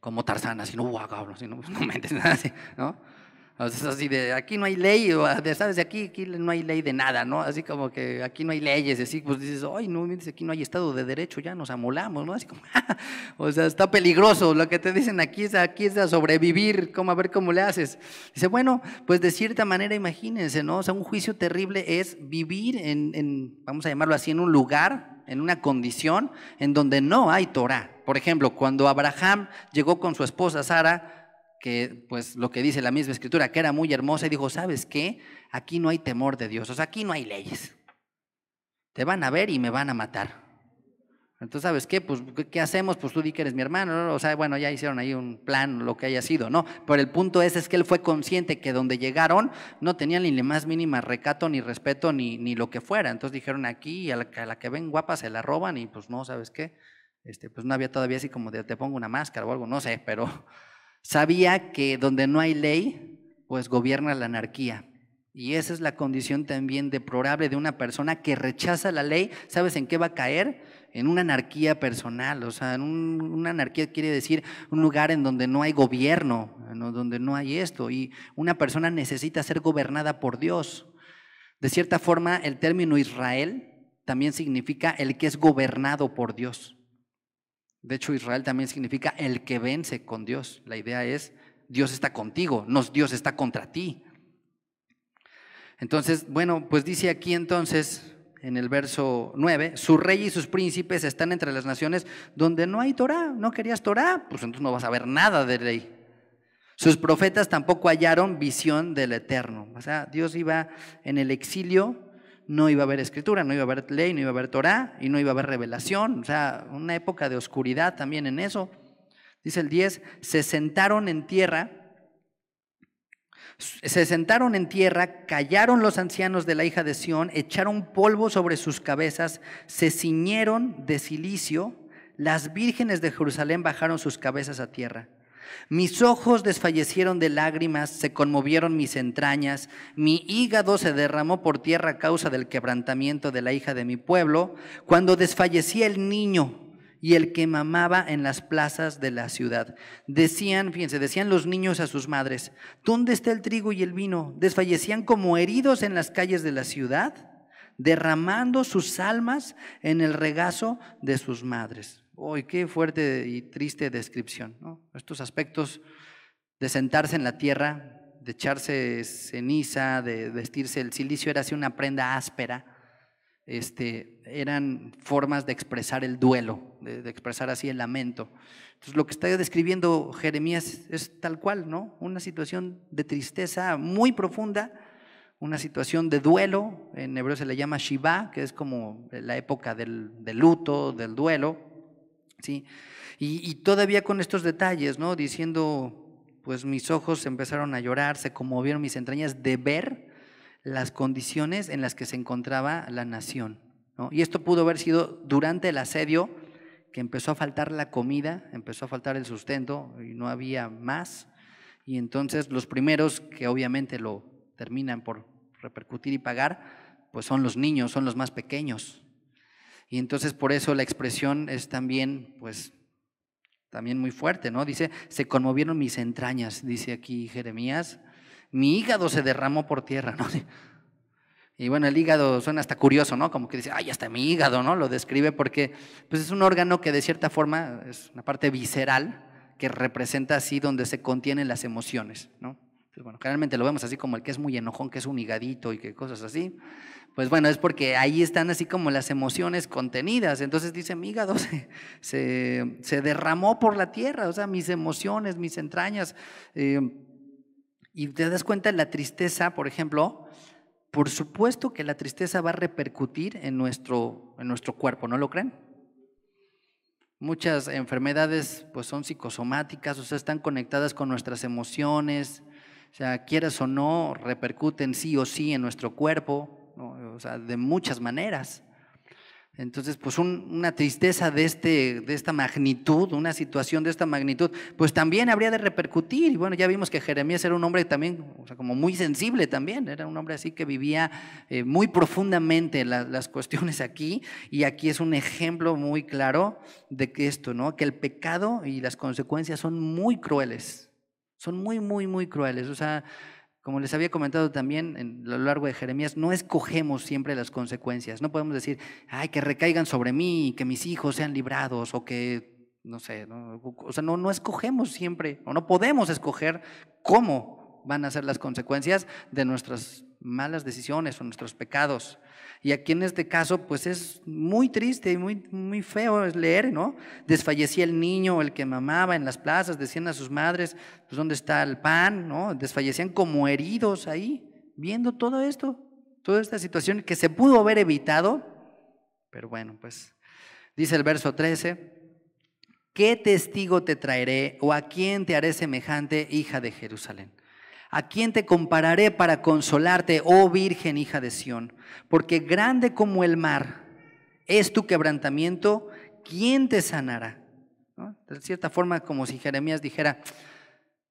A: como tarzana, así, no, guau, así, no, pues, [LAUGHS] no mentes, nada así, ¿no? así de aquí no hay ley, o de, sabes, de aquí, aquí no hay ley de nada, ¿no? Así como que aquí no hay leyes, así, pues dices, ay, no, aquí no hay Estado de Derecho, ya nos amolamos, ¿no? Así como, [LAUGHS] o sea, está peligroso, lo que te dicen aquí es, aquí es a sobrevivir, ¿cómo, a ver cómo le haces. Dice, bueno, pues de cierta manera, imagínense, ¿no? O sea, un juicio terrible es vivir en, en vamos a llamarlo así, en un lugar, en una condición en donde no hay Torah por ejemplo, cuando Abraham llegó con su esposa Sara, que pues lo que dice la misma escritura, que era muy hermosa, y dijo, ¿sabes qué? Aquí no hay temor de Dios, o sea, aquí no hay leyes. Te van a ver y me van a matar. Entonces, ¿sabes qué? Pues, ¿qué hacemos? Pues tú di que eres mi hermano. O sea, bueno, ya hicieron ahí un plan, lo que haya sido, ¿no? Pero el punto es, es que él fue consciente que donde llegaron no tenían ni la más mínima recato, ni respeto, ni, ni lo que fuera. Entonces dijeron aquí, a la que ven guapa se la roban y pues no, ¿sabes qué? Este, pues no había todavía así como de te pongo una máscara o algo, no sé, pero [LAUGHS] sabía que donde no hay ley, pues gobierna la anarquía. Y esa es la condición también deplorable de una persona que rechaza la ley. ¿Sabes en qué va a caer? En una anarquía personal. O sea, en una anarquía quiere decir un lugar en donde no hay gobierno, donde no hay esto. Y una persona necesita ser gobernada por Dios. De cierta forma, el término Israel también significa el que es gobernado por Dios. De hecho, Israel también significa el que vence con Dios. La idea es, Dios está contigo, no Dios está contra ti. Entonces, bueno, pues dice aquí entonces en el verso 9, su rey y sus príncipes están entre las naciones donde no hay Torah, no querías Torah, pues entonces no vas a ver nada de ley. Sus profetas tampoco hallaron visión del eterno. O sea, Dios iba en el exilio no iba a haber escritura, no iba a haber ley, no iba a haber Torah y no iba a haber revelación. O sea, una época de oscuridad también en eso. Dice el 10, se sentaron en tierra, se sentaron en tierra, callaron los ancianos de la hija de Sión, echaron polvo sobre sus cabezas, se ciñeron de cilicio, las vírgenes de Jerusalén bajaron sus cabezas a tierra. Mis ojos desfallecieron de lágrimas, se conmovieron mis entrañas, mi hígado se derramó por tierra a causa del quebrantamiento de la hija de mi pueblo, cuando desfallecía el niño y el que mamaba en las plazas de la ciudad. Decían, fíjense, decían los niños a sus madres, ¿dónde está el trigo y el vino? Desfallecían como heridos en las calles de la ciudad, derramando sus almas en el regazo de sus madres. ¡Uy, qué fuerte y triste descripción! Estos aspectos de sentarse en la tierra, de echarse ceniza, de vestirse, el silicio era así una prenda áspera, este, eran formas de expresar el duelo, de, expresar así el lamento. Entonces lo que está describiendo Jeremías es, tal cual, ¿no? Una situación de tristeza muy profunda, una situación de duelo, en hebreo se le llama Shiva, que es como la época del, del luto, del duelo, y, todavía con estos detalles, ¿no? Diciendo, pues mis ojos empezaron a llorar, se conmovieron mis entrañas de ver las condiciones en las que se encontraba la nación. Y esto pudo haber sido durante el asedio, que empezó a faltar la comida, empezó a faltar el sustento y no había más. Y entonces los primeros que obviamente lo terminan por repercutir y pagar, pues son los niños, son los más pequeños, y entonces por eso la expresión es también, pues, también muy fuerte, ¿no? Dice, se conmovieron mis entrañas, dice aquí Jeremías, mi hígado se derramó por tierra, [LAUGHS] ¿no? Y bueno, el hígado suena hasta curioso, ¿no? Como que dice, ay, hasta mi hígado, ¿no? Lo describe porque pues, es un órgano que de cierta forma es una parte visceral que representa así donde se contienen las emociones, ¿no? Pues bueno, generalmente lo vemos así como el que es muy enojón, que es un higadito y que cosas así. Pues bueno, es porque ahí están así como las emociones contenidas. Entonces dice, mi hígado se, se, derramó por la tierra, o sea, mis emociones, mis entrañas. Eh, y te das cuenta la tristeza, por ejemplo, por supuesto que la tristeza va a repercutir en nuestro, en nuestro cuerpo, ¿no lo creen? Muchas enfermedades pues son psicosomáticas, o sea, están conectadas con nuestras emociones, o sea, quieras o no, repercuten sí o sí en nuestro cuerpo, o sea, de muchas maneras. Entonces, pues una tristeza de, este, de esta magnitud, una situación de esta magnitud, pues también habría de repercutir. Y bueno, ya vimos que Jeremías era un hombre también, o sea, como muy sensible también, era un hombre así que vivía eh, muy profundamente las cuestiones aquí. Y aquí es un ejemplo muy claro de que esto, ¿no? Que el pecado y las consecuencias son muy crueles, son muy, muy, muy crueles. O sea, como les había comentado también en, a lo largo de Jeremías, no escogemos siempre las consecuencias. No podemos decir, ay, que recaigan sobre mí, que mis hijos sean librados o que, no sé, o sea, no, no escogemos siempre o no podemos escoger cómo van a ser las consecuencias de nuestras malas decisiones o nuestros pecados. Y aquí en este caso, pues es muy triste y muy, feo leer, ¿no? Desfallecía el niño, el que mamaba en las plazas, decían a sus madres, pues ¿dónde está el pan? ¿No? Desfallecían como heridos ahí, viendo todo esto, toda esta situación que se pudo haber evitado, pero bueno, pues dice el verso 13. ¿Qué testigo te traeré o a quién te haré semejante, hija de Jerusalén? ¿A quién te compararé para consolarte, oh Virgen hija de Sión? Porque grande como el mar es tu quebrantamiento, ¿quién te sanará? De cierta forma, como si Jeremías dijera,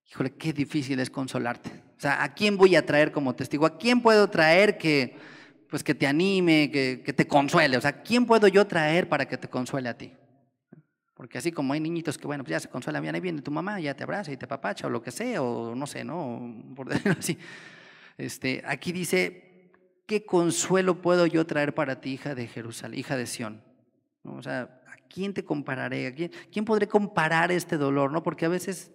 A: híjole, qué difícil es consolarte. O sea, ¿a quién voy a traer como testigo? ¿A quién puedo traer que, pues, que te anime, que, que te consuele? O sea, ¿quién puedo yo traer para que te consuele a ti? Porque así como hay niñitos que, bueno, pues ya se consuela bien, ahí viene tu mamá, ya te abraza y te papacha o lo que sea, o no sé, ¿no? [LAUGHS] Por decirlo así. Este, aquí dice, ¿qué consuelo puedo yo traer para ti, hija de Jerusalén, hija de Sión? O sea, ¿a quién te compararé? ¿A quién, quién podré comparar este dolor? ¿No? Porque a veces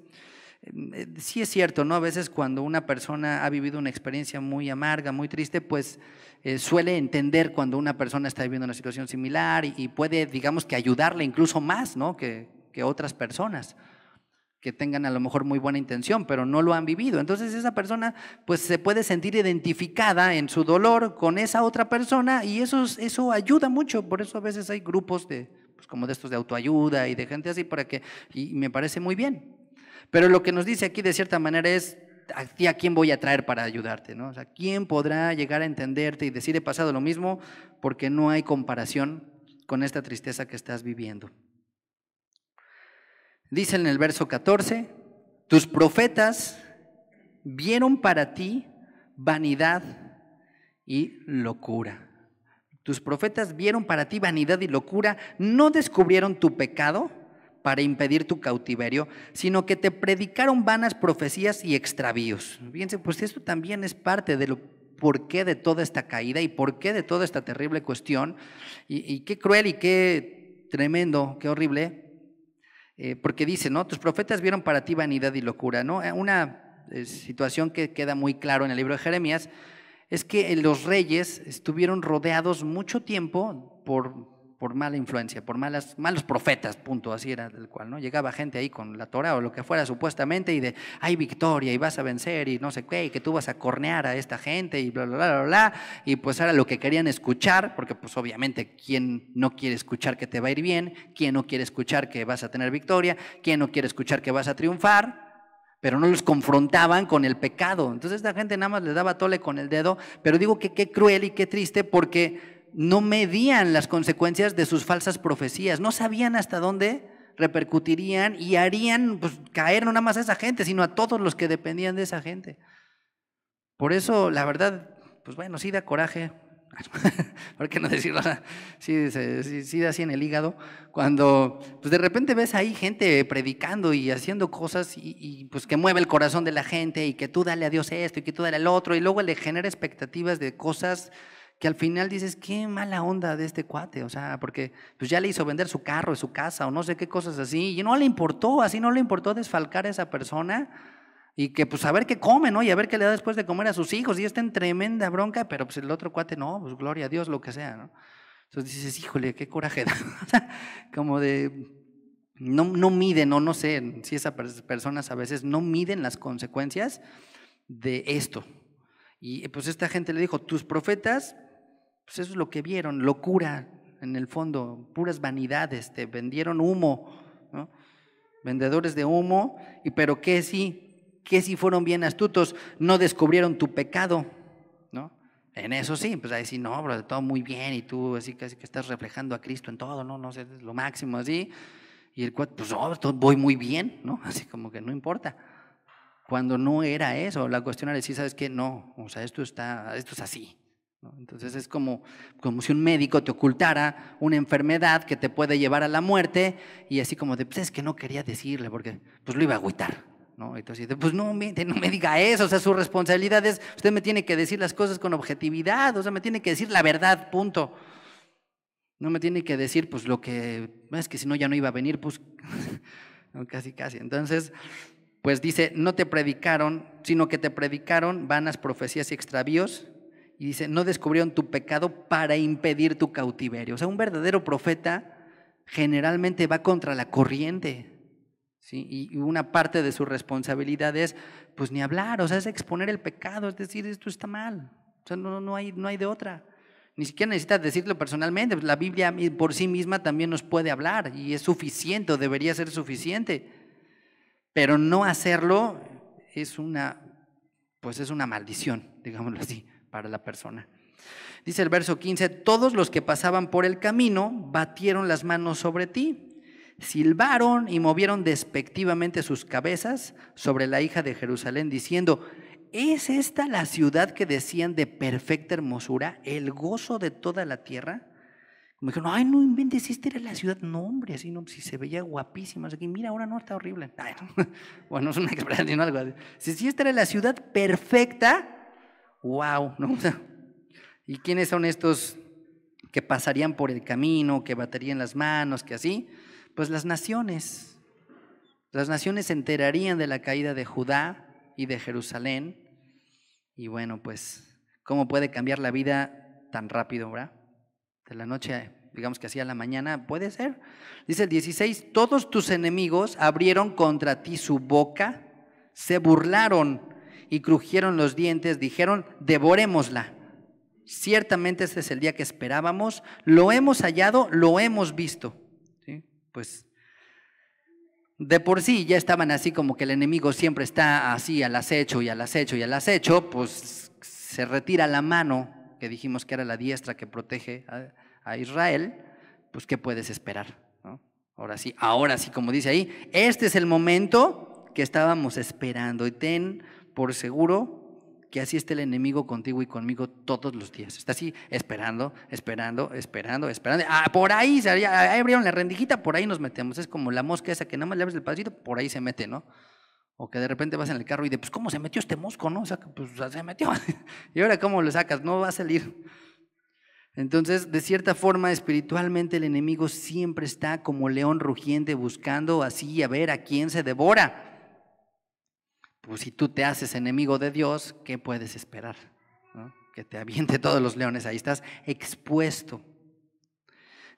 A: Em, sí es cierto, ¿no? A veces cuando una persona ha vivido una experiencia muy amarga, muy triste, pues eh, suele entender cuando una persona está viviendo una situación similar y, puede, digamos, que ayudarle incluso más, ¿no? Que, otras personas que tengan a lo mejor muy buena intención, pero no lo han vivido. Entonces esa persona pues se puede sentir identificada en su dolor con esa otra persona y eso, eso ayuda mucho. Por eso a veces hay grupos de, pues, como de estos de autoayuda y de gente así para que, y me parece muy bien, pero lo que nos dice aquí de cierta manera es, ¿a, quién voy a traer para ayudarte? ¿no? ¿quién podrá llegar a entenderte y decir he pasado lo mismo? Porque no hay comparación con esta tristeza que estás viviendo. Dice en el verso 14, tus profetas vieron para ti vanidad y locura. Tus profetas vieron para ti vanidad y locura, no descubrieron tu pecado para impedir tu cautiverio, sino que te predicaron vanas profecías y extravíos. Fíjense, pues esto también es parte de lo por qué de toda esta caída y por qué de toda esta terrible cuestión. Y, qué cruel y qué tremendo, qué horrible. Eh, porque dice, ¿no? Tus profetas vieron para ti vanidad y locura, ¿no? Eh, una eh, situación que queda muy claro en el libro de Jeremías es que los reyes estuvieron rodeados mucho tiempo por por mala influencia, por malas, malos profetas, punto, así era el cual, ¿no? Llegaba gente ahí con la Torah o lo que fuera supuestamente y de, hay victoria y vas a vencer y no sé qué, y que tú vas a cornear a esta gente y bla, bla, bla, bla, bla, y pues era lo que querían escuchar, porque pues obviamente quién no quiere escuchar que te va a ir bien, quién no quiere escuchar que vas a tener victoria, quién no quiere escuchar que vas a triunfar, pero no los confrontaban con el pecado. Entonces esta gente nada más les daba tole con el dedo, pero digo que qué cruel y qué triste porque no medían las consecuencias de sus falsas profecías, no sabían hasta dónde repercutirían y harían pues, caer no nada más a esa gente, sino a todos los que dependían de esa gente. Por eso, la verdad, pues bueno, sí da coraje, [LAUGHS] ¿por qué no decirlo? Sí, da así en el hígado, cuando pues de repente ves ahí gente predicando y haciendo cosas y, pues que mueve el corazón de la gente y que tú dale a Dios esto y que tú dale al otro y luego le genera expectativas de cosas que al final dices, qué mala onda de este cuate, o sea, porque pues ya le hizo vender su carro, su casa o no sé qué cosas así, y no le importó, así no le importó desfalcar a esa persona y que pues a ver qué come, ¿no? Y a ver qué le da después de comer a sus hijos, y está en tremenda bronca, pero pues el otro cuate no, pues gloria a Dios, lo que sea, ¿no? Entonces dices, híjole, qué coraje, [LAUGHS] como de... No, no miden, o no sé si esas personas a veces no miden las consecuencias de esto. Y pues esta gente le dijo, tus profetas pues eso es lo que vieron, locura en el fondo, puras vanidades, te vendieron humo, ¿no? vendedores de humo, y pero que si, que si fueron bien astutos, no descubrieron tu pecado, ¿no? En eso sí, pues ahí sí, no, bro, todo muy bien, y tú así casi que estás reflejando a Cristo en todo, no, no sé, es lo máximo así, y el cuate, pues oh, todo, voy muy bien, ¿no? [LAUGHS] Así como que no importa. Cuando no era eso, la cuestión era decir, ¿sabes qué? No, o sea, esto está, esto es así, entonces es como, si un médico te ocultara una enfermedad que te puede llevar a la muerte y así como de, pues es que no quería decirle porque pues lo iba a agüitar. ¿no? Entonces, pues no, no me diga eso, o sea, su responsabilidad es, usted me tiene que decir las cosas con objetividad, o sea, me tiene que decir la verdad, punto. No me tiene que decir, pues lo que, es que si no ya no iba a venir, pues [LAUGHS] casi, casi. Entonces, pues dice, no te predicaron, sino que te predicaron vanas profecías y extravíos y dice, no descubrieron tu pecado para impedir tu cautiverio. O sea, un verdadero profeta generalmente va contra la corriente. ¿sí? Y una parte de su responsabilidad es, pues ni hablar, o sea, es exponer el pecado, es decir, esto está mal. O sea, no, no, hay, no hay de otra. Ni siquiera necesitas decirlo personalmente, pues, la Biblia por sí misma también nos puede hablar y es suficiente o debería ser suficiente. Pero no hacerlo es una, pues es una maldición, digámoslo así para la persona. Dice el verso 15, todos los que pasaban por el camino batieron las manos sobre ti, silbaron y movieron despectivamente sus cabezas sobre la hija de Jerusalén, diciendo, ¿es esta la ciudad que decían de perfecta hermosura, el gozo de toda la tierra? Me dijeron, ay, no inventes, esta era la ciudad. No, hombre, así no, si se veía guapísima. mira, ahora no, está horrible. [LAUGHS] [LAUGHS] Bueno, es una [LAUGHS] expresión, algo Si, si esta era la ciudad perfecta, wow, ¿no? [LAUGHS] ¿Y quiénes son estos que pasarían por el camino, que baterían las manos, que así? Pues las naciones. Las naciones se enterarían de la caída de Judá y de Jerusalén. Y bueno, pues, ¿cómo puede cambiar la vida tan rápido, verdad? De la noche, digamos que así a la mañana, puede ser. Dice el 16, todos tus enemigos abrieron contra ti su boca, se burlaron y crujieron los dientes, dijeron, devorémosla. Ciertamente este es el día que esperábamos, lo hemos hallado, lo hemos visto. ¿Sí? Pues de por sí ya estaban así como que el enemigo siempre está así al acecho y al acecho y al acecho, pues se retira la mano que dijimos que era la diestra que protege a, Israel, pues ¿qué puedes esperar? Ahora sí, ahora sí, como dice ahí, este es el momento que estábamos esperando y ten por seguro que así está el enemigo contigo y conmigo todos los días. Está así esperando, esperando, esperando, esperando. Ah, por ahí, ahí abrieron la rendijita, por ahí nos metemos. Es como la mosca esa que nada más le abres el pasito, por ahí se mete, ¿no? O que de repente vas en el carro y de, pues, ¿cómo se metió este mosco, no? O sea, pues se metió. [LAUGHS] ¿Y ahora cómo lo sacas? No va a salir. Entonces, de cierta forma, espiritualmente el enemigo siempre está como león rugiente buscando así a ver a quién se devora pues si tú te haces enemigo de Dios, ¿qué puedes esperar? Que te aviente todos los leones, ahí estás expuesto.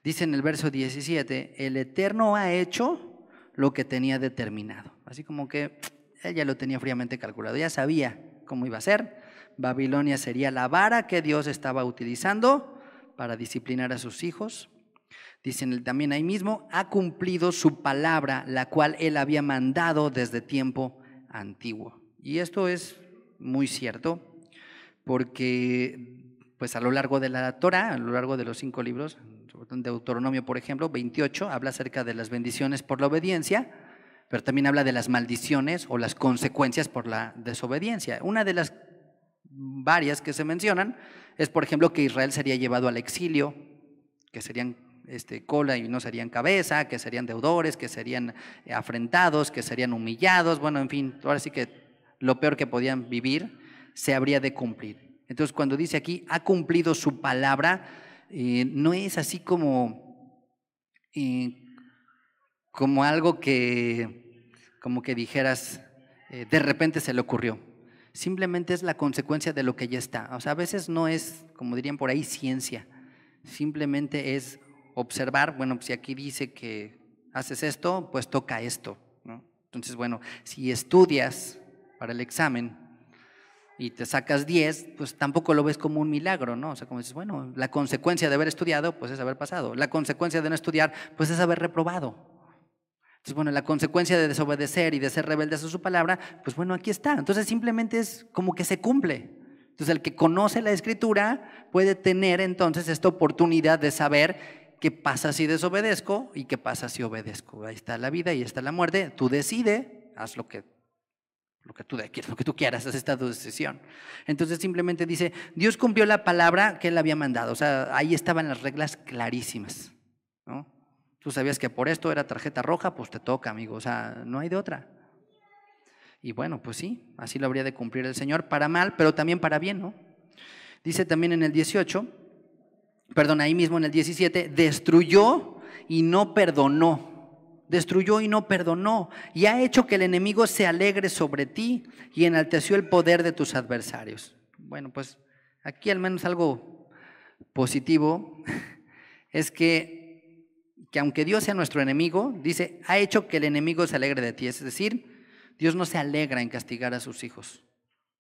A: Dice en el verso 17, el Eterno ha hecho lo que tenía determinado. Así como que ella lo tenía fríamente calculado, ya sabía cómo iba a ser. Babilonia sería la vara que Dios estaba utilizando para disciplinar a sus hijos. Dicen también ahí mismo, ha cumplido su palabra, la cual él había mandado desde tiempo antiguo. Y esto es muy cierto porque pues a lo largo de la Torah, a lo largo de los cinco libros, Deuteronomio por ejemplo, 28, habla acerca de las bendiciones por la obediencia, pero también habla de las maldiciones o las consecuencias por la desobediencia. Una de las varias que se mencionan es por ejemplo que Israel sería llevado al exilio, que serían este, cola y no serían cabeza, que serían deudores, que serían eh, afrentados, que serían humillados, bueno, en fin, ahora sí que lo peor que podían vivir se habría de cumplir. Entonces, cuando dice aquí, ha cumplido su palabra, eh, no es así como, eh, como algo que, como que dijeras, de repente se le ocurrió. Simplemente es la consecuencia de lo que ya está. O sea, a veces no es, como dirían por ahí, ciencia. Simplemente es observar, bueno, si aquí dice que haces esto, pues toca esto. Entonces, bueno, si estudias para el examen y te sacas 10, pues tampoco lo ves como un milagro, ¿no? O sea, como dices, bueno, la consecuencia de haber estudiado, pues es haber pasado. La consecuencia de no estudiar, pues es haber reprobado. Entonces, bueno, la consecuencia de desobedecer y de ser rebeldes a su palabra, pues bueno, aquí está. Entonces, simplemente es como que se cumple. Entonces, el que conoce la escritura puede tener entonces esta oportunidad de saber ¿Qué pasa si desobedezco? ¿Y qué pasa si obedezco? Ahí está la vida, ahí está la muerte. Tú decides, haz lo que, lo que, tú, lo que tú quieras, haz esta decisión. Entonces simplemente dice, Dios cumplió la palabra que él había mandado. O sea, ahí estaban las reglas clarísimas. Tú sabías que por esto era tarjeta roja, pues te toca, amigo. O sea, no hay de otra. Y bueno, pues sí, así lo habría de cumplir el Señor para mal, pero también para bien, ¿no? Dice también en el 18 perdón, ahí mismo en el 17, destruyó y no perdonó destruyó y no perdonó, y ha hecho que el enemigo se alegre sobre ti y enalteció el poder de tus adversarios. Bueno, pues aquí al menos algo positivo [LAUGHS] es que, que aunque Dios sea nuestro enemigo, dice, ha hecho que el enemigo se alegre de ti. Es decir, Dios no se alegra en castigar a sus hijos.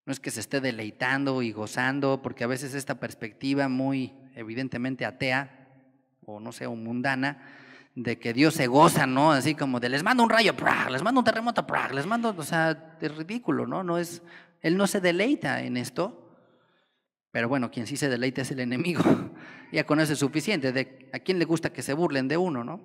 A: No es que se esté deleitando y gozando, porque a veces esta perspectiva muy evidentemente atea o no sé, o mundana, de que Dios se goza, ¿no? Así como de les mando un rayo, les mando un terremoto, les mando, o sea, es ridículo, ¿no? No es, él no se deleita en esto. Pero bueno, quien sí se deleita es el enemigo. [LAUGHS] ya conoce suficiente. ¿A quién le gusta que se burlen de uno, no?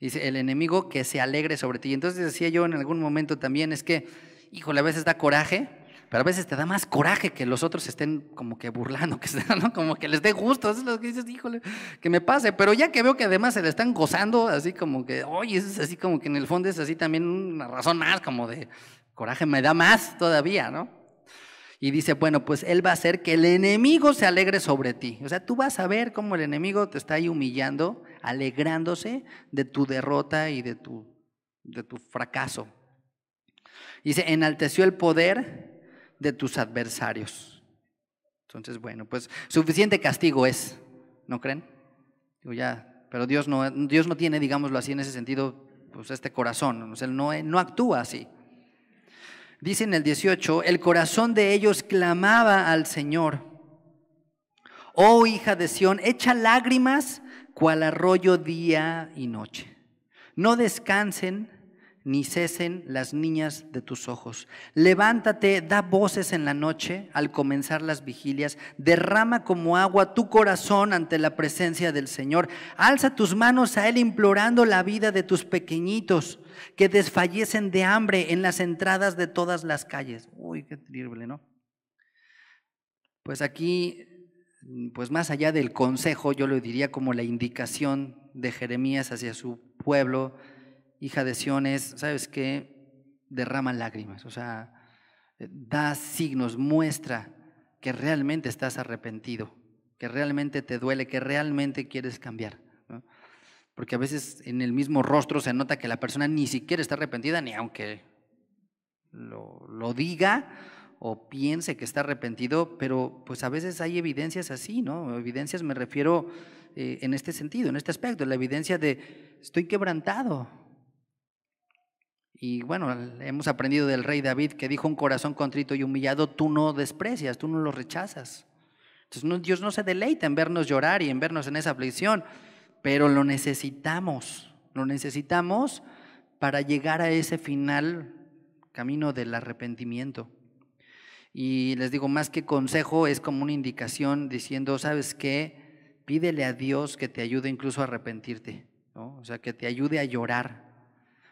A: Dice, el enemigo que se alegre sobre ti. Entonces decía yo en algún momento también, es que, híjole, a veces da coraje pero a veces te da más coraje que los otros estén como que burlando, [LAUGHS] que como que les dé gusto, eso es lo que dices, híjole, que me pase, pero ya que veo que además se le están gozando, así como que, oye, eso es así como que en el fondo es así también una razón más, como de coraje me da más todavía, ¿no? Y dice, bueno, pues él va a hacer que el enemigo se alegre sobre ti. O sea, tú vas a ver cómo el enemigo te está ahí humillando, alegrándose de tu derrota y de tu, de tu fracaso. Dice, enalteció el poder de tus adversarios. Entonces, bueno, pues suficiente castigo es, ¿no creen? Digo, ya, pero Dios no, Dios no tiene, digámoslo así, en ese sentido, pues este corazón, no, no actúa así. Dice en el 18, el corazón de ellos clamaba al Señor. Oh hija de Sión, echa lágrimas cual arroyo día y noche. No descansen ni cesen las niñas de tus ojos. Levántate, da voces en la noche al comenzar las vigilias, derrama como agua tu corazón ante la presencia del Señor, alza tus manos a Él implorando la vida de tus pequeñitos que desfallecen de hambre en las entradas de todas las calles. Uy, qué terrible, ¿no? Pues aquí, pues más allá del consejo, yo lo diría como la indicación de Jeremías hacia su pueblo, hija de siones ¿sabes qué? Derrama lágrimas, o sea, eh, da signos, muestra que realmente estás arrepentido, que realmente te duele, que realmente quieres cambiar. Porque a veces en el mismo rostro se nota que la persona ni siquiera está arrepentida, ni aunque lo, diga o piense que está arrepentido, pero pues a veces hay evidencias así, ¿no? Evidencias me refiero eh, en este sentido, en este aspecto, la evidencia de estoy quebrantado, y bueno, hemos aprendido del rey David que dijo un corazón contrito y humillado, tú no desprecias, tú no lo rechazas. Entonces Dios no se deleita en vernos llorar y en vernos en esa aflicción, pero lo necesitamos, lo necesitamos para llegar a ese final camino del arrepentimiento. Y les digo, más que consejo, es como una indicación diciendo, ¿sabes qué? Pídele a Dios que te ayude incluso a arrepentirte, ¿no? o sea, que te ayude a llorar,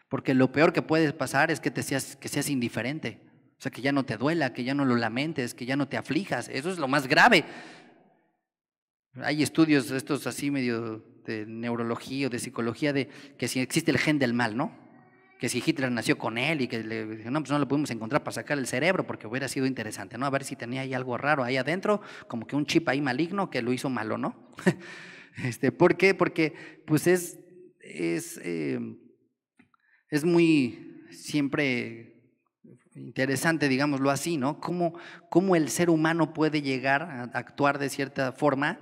A: porque lo peor que puede pasar es que, te seas, que seas indiferente. O sea, que ya no te duela, que ya no lo lamentes, que ya no te aflijas. Eso es lo más grave. Hay estudios, estos así medio de neurología o de psicología, de que si existe el gen del mal, ¿no? Que si Hitler nació con él y que le, no, pues no lo pudimos encontrar para sacar el cerebro porque hubiera sido interesante, ¿no? A ver si tenía ahí algo raro ahí adentro, como que un chip ahí maligno que lo hizo malo, ¿no? [LAUGHS] este, ¿Por qué? Porque pues es... es eh, es muy siempre interesante, digámoslo así, ¿no? ¿Cómo, el ser humano puede llegar a actuar de cierta forma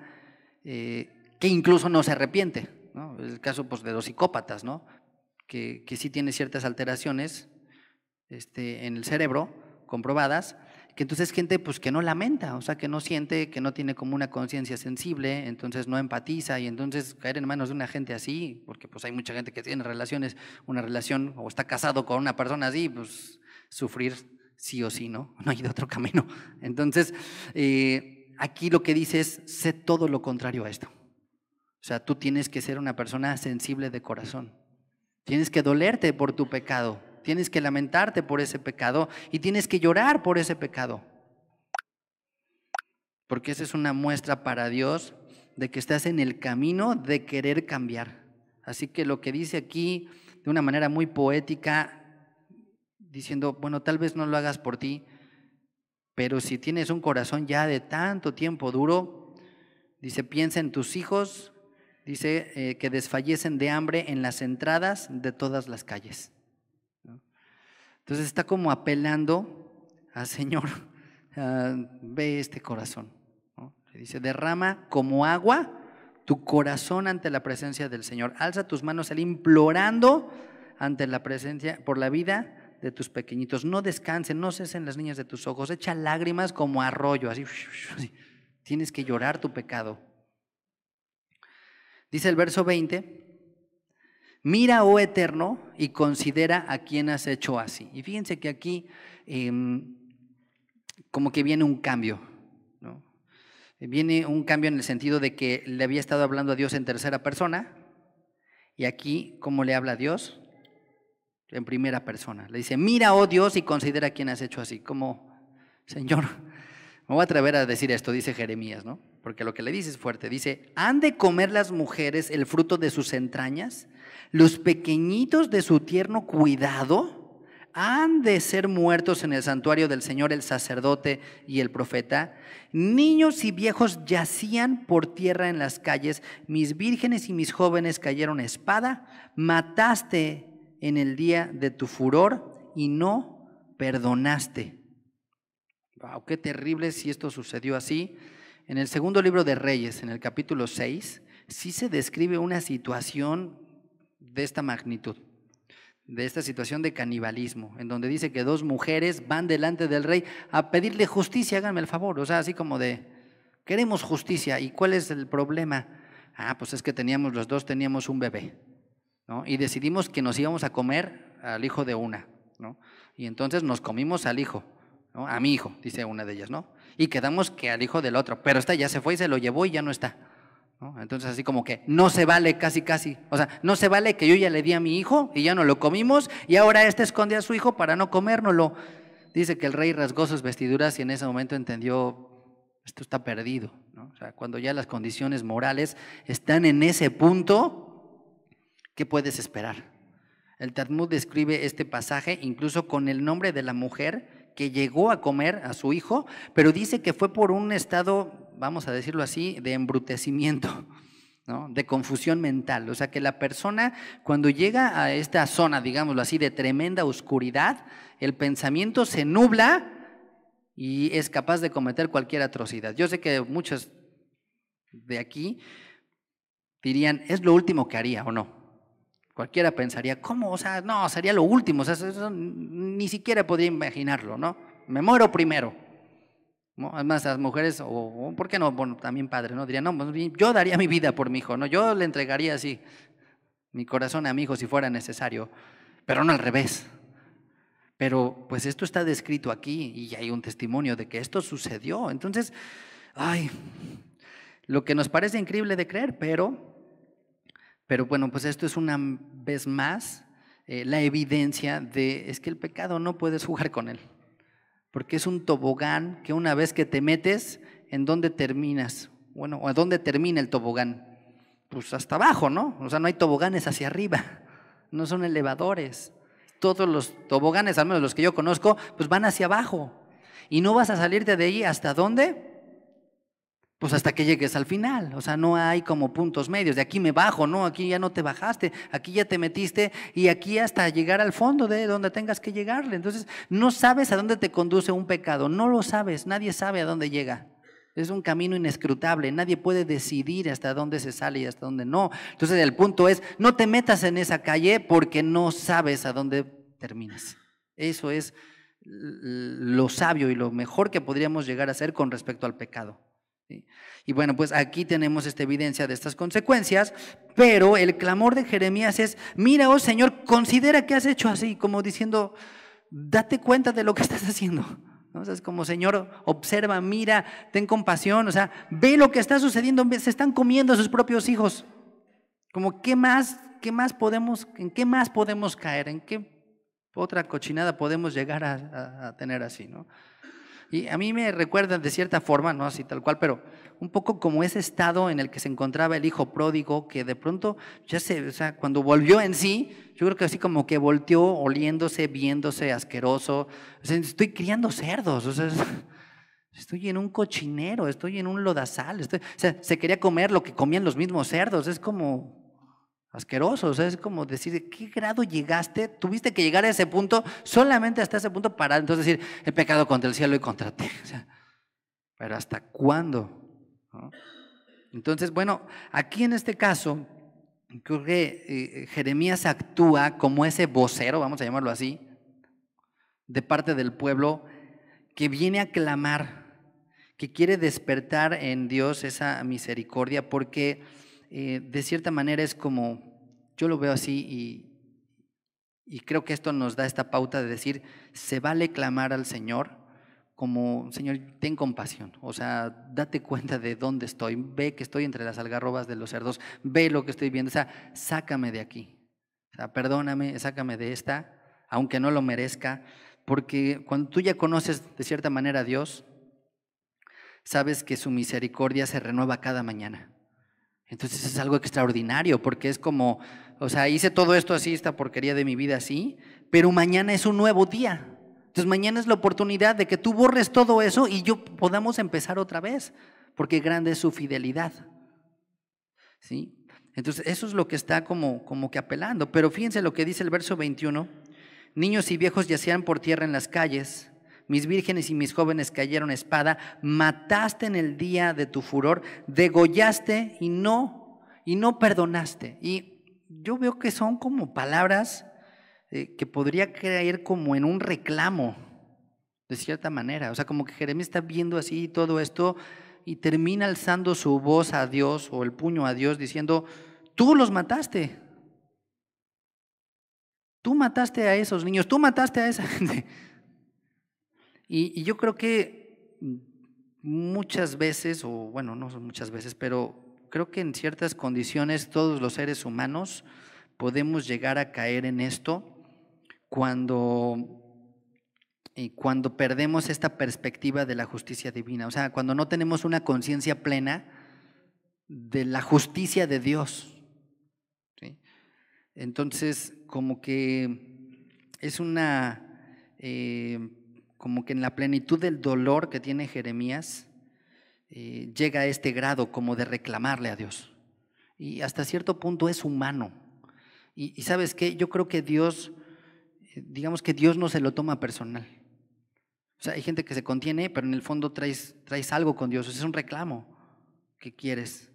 A: eh, que incluso no se arrepiente, ¿no? El caso pues, de los psicópatas, ¿no? Que, sí tiene ciertas alteraciones este, en el cerebro comprobadas, que entonces gente pues que no lamenta, o sea, que no siente, que no tiene como una conciencia sensible, entonces no empatiza y entonces caer en manos de una gente así, porque pues hay mucha gente que tiene relaciones, una relación o está casado con una persona así, pues sufrir sí o sí, ¿no? [LAUGHS] No hay de otro camino. Entonces, eh, aquí lo que dice es, sé todo lo contrario a esto. O sea, tú tienes que ser una persona sensible de corazón. Tienes que dolerte por tu pecado. Tienes que lamentarte por ese pecado y tienes que llorar por ese pecado. Porque esa es una muestra para Dios de que estás en el camino de querer cambiar. Así que lo que dice aquí de una manera muy poética, diciendo, bueno, tal vez no lo hagas por ti, pero si tienes un corazón ya de tanto tiempo duro, dice, piensa en tus hijos, dice, eh, que desfallecen de hambre en las entradas de todas las calles. Entonces está como apelando al Señor, [LAUGHS] ve este corazón. Le dice, derrama como agua tu corazón ante la presencia del Señor. Alza tus manos, al implorando ante la presencia, por la vida de tus pequeñitos. No descansen, no cesen las niñas de tus ojos. Echa lágrimas como arroyo, así. [LAUGHS] Tienes que llorar tu pecado. Dice el verso 20, Mira, oh eterno, y considera a quien has hecho así. Y fíjense que aquí em, como que viene un cambio. ¿no? Viene un cambio en el sentido de que le había estado hablando a Dios en tercera persona, y aquí, ¿cómo le habla a Dios? En primera persona. Le dice, mira, oh Dios, y considera a quien has hecho así. Como, Señor, me voy a atrever a decir esto, dice Jeremías, ¿no? Porque lo que le dice es fuerte. Dice, ¿han de comer las mujeres el fruto de sus entrañas? Los pequeñitos de su tierno cuidado han de ser muertos en el santuario del Señor el sacerdote y el profeta. Niños y viejos yacían por tierra en las calles, mis vírgenes y mis jóvenes cayeron espada, mataste en el día de tu furor y no perdonaste. Wow, qué terrible si esto sucedió así. En el segundo libro de Reyes, en el capítulo 6, sí se describe una situación de esta magnitud, de esta situación de canibalismo, en donde dice que dos mujeres van delante del rey a pedirle justicia, háganme el favor, o sea, así como de, queremos justicia, ¿y cuál es el problema? Ah, pues es que teníamos los dos, teníamos un bebé, ¿no? Y decidimos que nos íbamos a comer al hijo de una, ¿no? Y entonces nos comimos al hijo, ¿no? A mi hijo, dice una de ellas, ¿no? Y quedamos que al hijo del otro, pero esta ya se fue y se lo llevó y ya no está. Entonces así como que no se vale casi casi, o sea, no se vale que yo ya le di a mi hijo y ya no lo comimos y ahora este esconde a su hijo para no comérnoslo. Dice que el rey rasgó sus vestiduras y en ese momento entendió, esto está perdido. O sea, cuando ya las condiciones morales están en ese punto, ¿qué puedes esperar? El Talmud describe este pasaje incluso con el nombre de la mujer que llegó a comer a su hijo, pero dice que fue por un estado vamos a decirlo así, de embrutecimiento. [LAUGHS] de confusión mental. O sea, que la persona cuando llega a esta zona, digámoslo así, de tremenda oscuridad, el pensamiento se nubla y es capaz de cometer cualquier atrocidad. Yo sé que muchos de aquí dirían, es lo último que haría o no. Cualquiera pensaría, ¿cómo? O sea, no, sería lo último, ni siquiera podría imaginarlo, ¿no? Me muero primero. Además, las mujeres, o, ¿por qué no? Bueno, también padre, ¿no? Dirían, no, yo daría mi vida por mi hijo, ¿no? Yo le entregaría así mi corazón a mi hijo si fuera necesario, pero no al revés. Pero pues esto está descrito aquí y hay un testimonio de que esto sucedió. Entonces, ay, lo que nos parece increíble de creer, pero, pero bueno, pues esto es una vez más eh, la evidencia de es que el pecado no puedes jugar con él porque es un tobogán que una vez que te metes, ¿en dónde terminas? Bueno, a dónde termina el tobogán? Pues hasta abajo, ¿no? O sea, no hay toboganes hacia arriba, no son elevadores. Todos los toboganes, al menos los que yo conozco, pues van hacia abajo. Y no vas a salirte de ahí hasta dónde? pues hasta que llegues al final. O sea, no hay como puntos medios. De aquí me bajo, no, aquí ya no te bajaste, aquí ya te metiste y aquí hasta llegar al fondo de donde tengas que llegarle. Entonces, no sabes a dónde te conduce un pecado, no lo sabes, nadie sabe a dónde llega. Es un camino inescrutable, nadie puede decidir hasta dónde se sale y hasta dónde no. Entonces, el punto es, no te metas en esa calle porque no sabes a dónde terminas. Eso es lo sabio y lo mejor que podríamos llegar a hacer con respecto al pecado. Y bueno, pues aquí tenemos esta evidencia de estas consecuencias, pero el clamor de Jeremías es, mira, oh Señor, considera que has hecho así, como diciendo, date cuenta de lo que estás haciendo. es como, Señor, observa, mira, ten compasión, o sea, ve lo que está sucediendo, se están comiendo a sus propios hijos. Como, ¿qué más, qué más podemos, en qué más podemos caer? ¿En qué otra cochinada podemos llegar a tener así, no? Y a mí me recuerda de cierta forma, no así tal cual, pero un poco como ese estado en el que se encontraba el hijo pródigo, que de pronto, ya se, o sea, cuando volvió en sí, yo creo que así como que volteó oliéndose, viéndose asqueroso. estoy criando cerdos, o sea, [LAUGHS] estoy en un cochinero, estoy en un lodazal, o sea, se quería comer lo que comían los mismos cerdos, es como, asqueroso. O sea, es como decir, ¿de qué grado llegaste? Tuviste que llegar a ese punto, solamente hasta ese punto, para entonces decir, he pecado contra el cielo y contra ti. sea, pero ¿hasta cuándo? Entonces, bueno, aquí en este caso, creo que eh, Jeremías actúa como ese vocero, vamos a llamarlo así, de parte del pueblo que viene a clamar, que quiere despertar en Dios esa misericordia, porque eh, de cierta manera es como, yo lo veo así y, y creo que esto nos da esta pauta de decir, se vale clamar al Señor como, Señor, ten compasión, o sea, date cuenta de dónde estoy, ve que estoy entre las algarrobas de los cerdos, ve lo que estoy viendo, o sea, sácame de aquí, perdóname, sácame de esta, aunque no lo merezca, porque cuando tú ya conoces de cierta manera a Dios, sabes que su misericordia se renueva cada mañana. Entonces es algo extraordinario porque es como, o sea, hice todo esto así, esta porquería de mi vida así, pero mañana es un nuevo día. Entonces mañana es la oportunidad de que tú borres todo eso y yo podamos empezar otra vez, porque grande es su fidelidad. ¿Sí? Entonces eso es lo que está como, como que apelando. Pero fíjense lo que dice el verso 21. Niños y viejos yacían por tierra en las calles, mis vírgenes y mis jóvenes cayeron espada, mataste en el día de tu furor, degollaste y no, y no perdonaste. Y yo veo que son como palabras eh, que podría caer como en un reclamo, de cierta manera. O sea, como que Jeremías está viendo así todo esto y termina alzando su voz a Dios o el puño a Dios diciendo, tú los mataste. Tú mataste a esos niños, tú mataste a esa [LAUGHS] gente. Y, yo creo que mm, muchas veces, o bueno, no son muchas veces, pero creo que en ciertas condiciones todos los seres humanos podemos llegar a caer en esto cuando, eh, cuando perdemos esta perspectiva de la justicia divina, o sea, cuando no tenemos una conciencia plena de la justicia de Dios. Entonces, como que es una... Eh, como que en la plenitud del dolor que tiene Jeremías, eh, llega a este grado como de reclamarle a Dios. Y hasta cierto punto es humano. Y, sabes qué, yo creo que Dios, eh, digamos que Dios no se lo toma personal. O sea, hay gente que se contiene, pero en el fondo traes, traes algo con Dios, es un reclamo que quieres.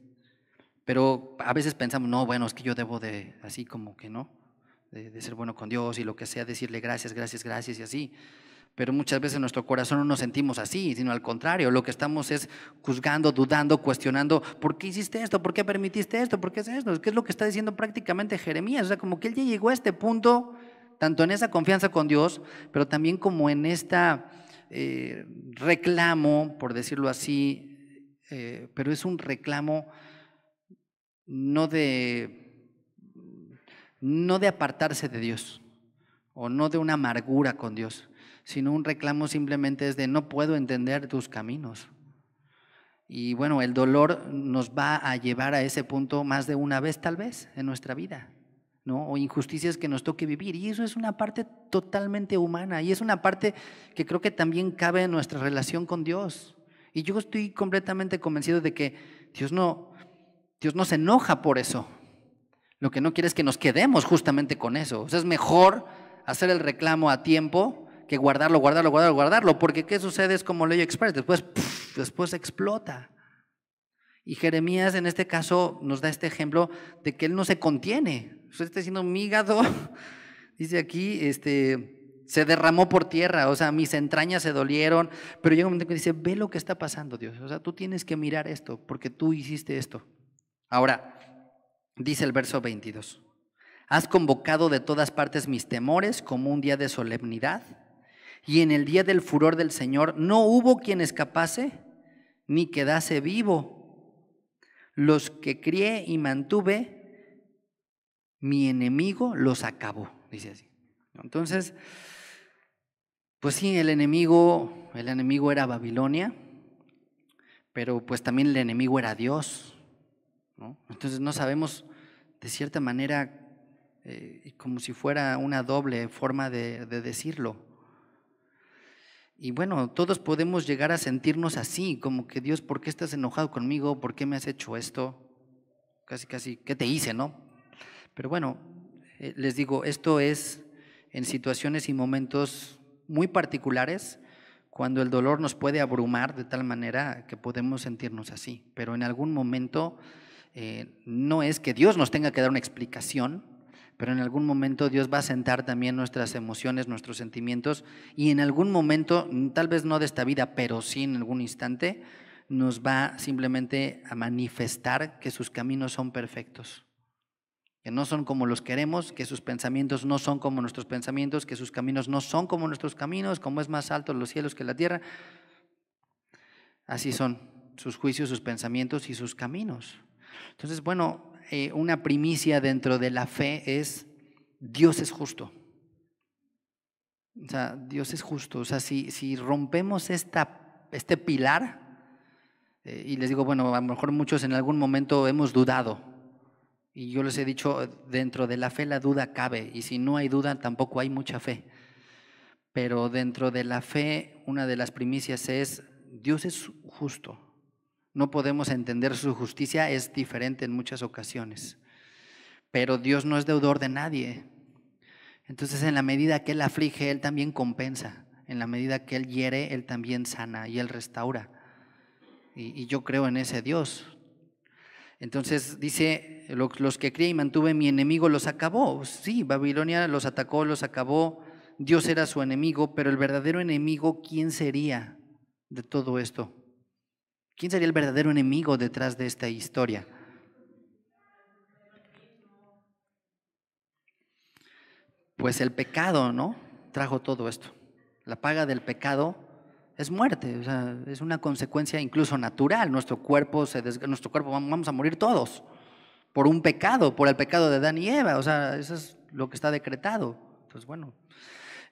A: Pero a veces pensamos, no, bueno, es que yo debo de, así como que no, de ser bueno con Dios y lo que sea, decirle gracias, gracias, gracias y así. Pero muchas veces en nuestro corazón no nos sentimos así, sino al contrario, lo que estamos es juzgando, dudando, cuestionando, ¿por qué hiciste esto? ¿Por qué permitiste esto? ¿Por qué es esto? ¿Qué es lo que está diciendo prácticamente Jeremías? O sea, como que él ya llegó a este punto, tanto en esa confianza con Dios, pero también como en este reclamo, por decirlo así, eh, pero es un reclamo no de, no de apartarse de Dios o no de una amargura con Dios, sino un reclamo simplemente es de no puedo entender tus caminos. Y bueno, el dolor nos va a llevar a ese punto más de una vez tal vez en nuestra vida, ¿no? O injusticias que nos toque vivir. Y eso es una parte totalmente humana y es una parte que creo que también cabe en nuestra relación con Dios. Y yo estoy completamente convencido de que Dios no, Dios no se enoja por eso. Lo que no quiere es que nos quedemos justamente con eso. O sea, es mejor hacer el reclamo a tiempo que guardarlo, guardarlo, guardarlo, guardarlo, porque ¿qué sucede? Es como ley express, después, después explota. Y Jeremías en este caso nos da este ejemplo de que él no se contiene. Usted está diciendo, mi [LAUGHS] dice aquí, este, se derramó por tierra, o sea, mis entrañas se dolieron, pero llega un momento que dice, ve lo que está pasando, Dios, o sea, tú tienes que mirar esto, porque tú hiciste esto. Ahora, dice el verso 22, has convocado de todas partes mis temores como un día de solemnidad y en el día del furor del Señor no hubo quien escapase ni quedase vivo. Los que crié y mantuve, mi enemigo los acabó, dice así. Entonces, pues sí, el enemigo, el enemigo era Babilonia, pero pues también el enemigo era Dios. Entonces no sabemos de cierta manera eh, como si fuera una doble forma de decirlo. Y bueno, todos podemos llegar a sentirnos así, como que Dios, ¿por qué estás enojado conmigo? ¿Por qué me has hecho esto? Casi, casi, ¿qué te hice, no? Pero bueno, eh, les digo, esto es en situaciones y momentos muy particulares, cuando el dolor nos puede abrumar de tal manera que podemos sentirnos así. Pero en algún momento eh, no es que Dios nos tenga que dar una explicación, pero en algún momento Dios va a sentar también nuestras emociones, nuestros sentimientos, y en algún momento, tal vez no de esta vida, pero sí en algún instante, nos va simplemente a manifestar que sus caminos son perfectos, que no son como los queremos, que sus pensamientos no son como nuestros pensamientos, que sus caminos no son como nuestros caminos, como es más alto los cielos que la tierra. Así son sus juicios, sus pensamientos y sus caminos. Entonces, bueno, eh, una primicia dentro de la fe es Dios es justo. O sea, Dios es justo. O sea, si, si rompemos esta, este pilar, eh, y les digo, bueno, a lo mejor muchos en algún momento hemos dudado. Y yo les he dicho, dentro de la fe la duda cabe. Y si no hay duda, tampoco hay mucha fe. Pero dentro de la fe, una de las primicias es, Dios es justo no podemos entender su justicia, es diferente en muchas ocasiones. Pero Dios no es deudor de nadie. Entonces, en la medida que Él aflige, Él también compensa. En la medida que Él hiere, Él también sana y Él restaura. Y, yo creo en ese Dios. Entonces dice, los que cría y mantuve mi enemigo los acabó. Sí, Babilonia los atacó, los acabó. Dios era su enemigo, pero el verdadero enemigo, ¿quién sería de todo esto? ¿Quién sería el verdadero enemigo detrás de esta historia? Pues el pecado, ¿no? Trajo todo esto. La paga del pecado es muerte, o sea, es una consecuencia incluso natural. Nuestro cuerpo, se nuestro cuerpo vamos a morir todos por un pecado, por el pecado de Dan y Eva. O sea, eso es lo que está decretado. Entonces, bueno,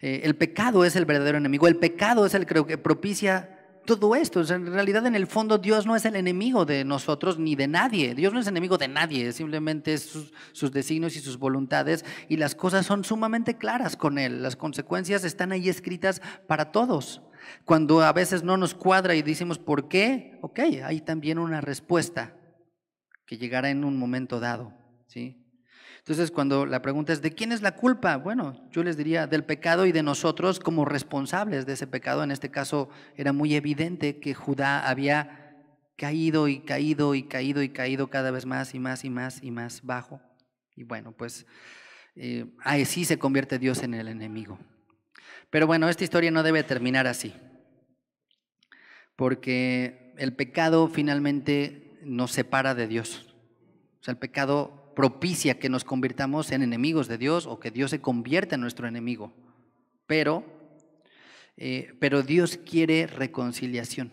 A: eh, el pecado es el verdadero enemigo. El pecado es el que propicia todo esto. en realidad, en el fondo, Dios no es el enemigo de nosotros ni de nadie. Dios no es enemigo de nadie, simplemente es sus, sus designios y sus voluntades. Y las cosas son sumamente claras con Él. Las consecuencias están ahí escritas para todos. Cuando a veces no nos cuadra y decimos, ¿por qué? Ok, hay también una respuesta que llegará en un momento dado. ¿sí? Entonces, cuando la pregunta es, ¿de quién es la culpa? Bueno, yo les diría del pecado y de nosotros como responsables de ese pecado. En este caso, era muy evidente que Judá había caído y caído y caído y caído cada vez más y más y más y más bajo. Y bueno, pues eh, así se convierte Dios en el enemigo. Pero bueno, esta historia no debe terminar así, porque el pecado finalmente nos separa de Dios. O sea, el pecado propicia que nos convirtamos en enemigos de Dios o que Dios se convierta en nuestro enemigo. Pero, eh, pero Dios quiere reconciliación.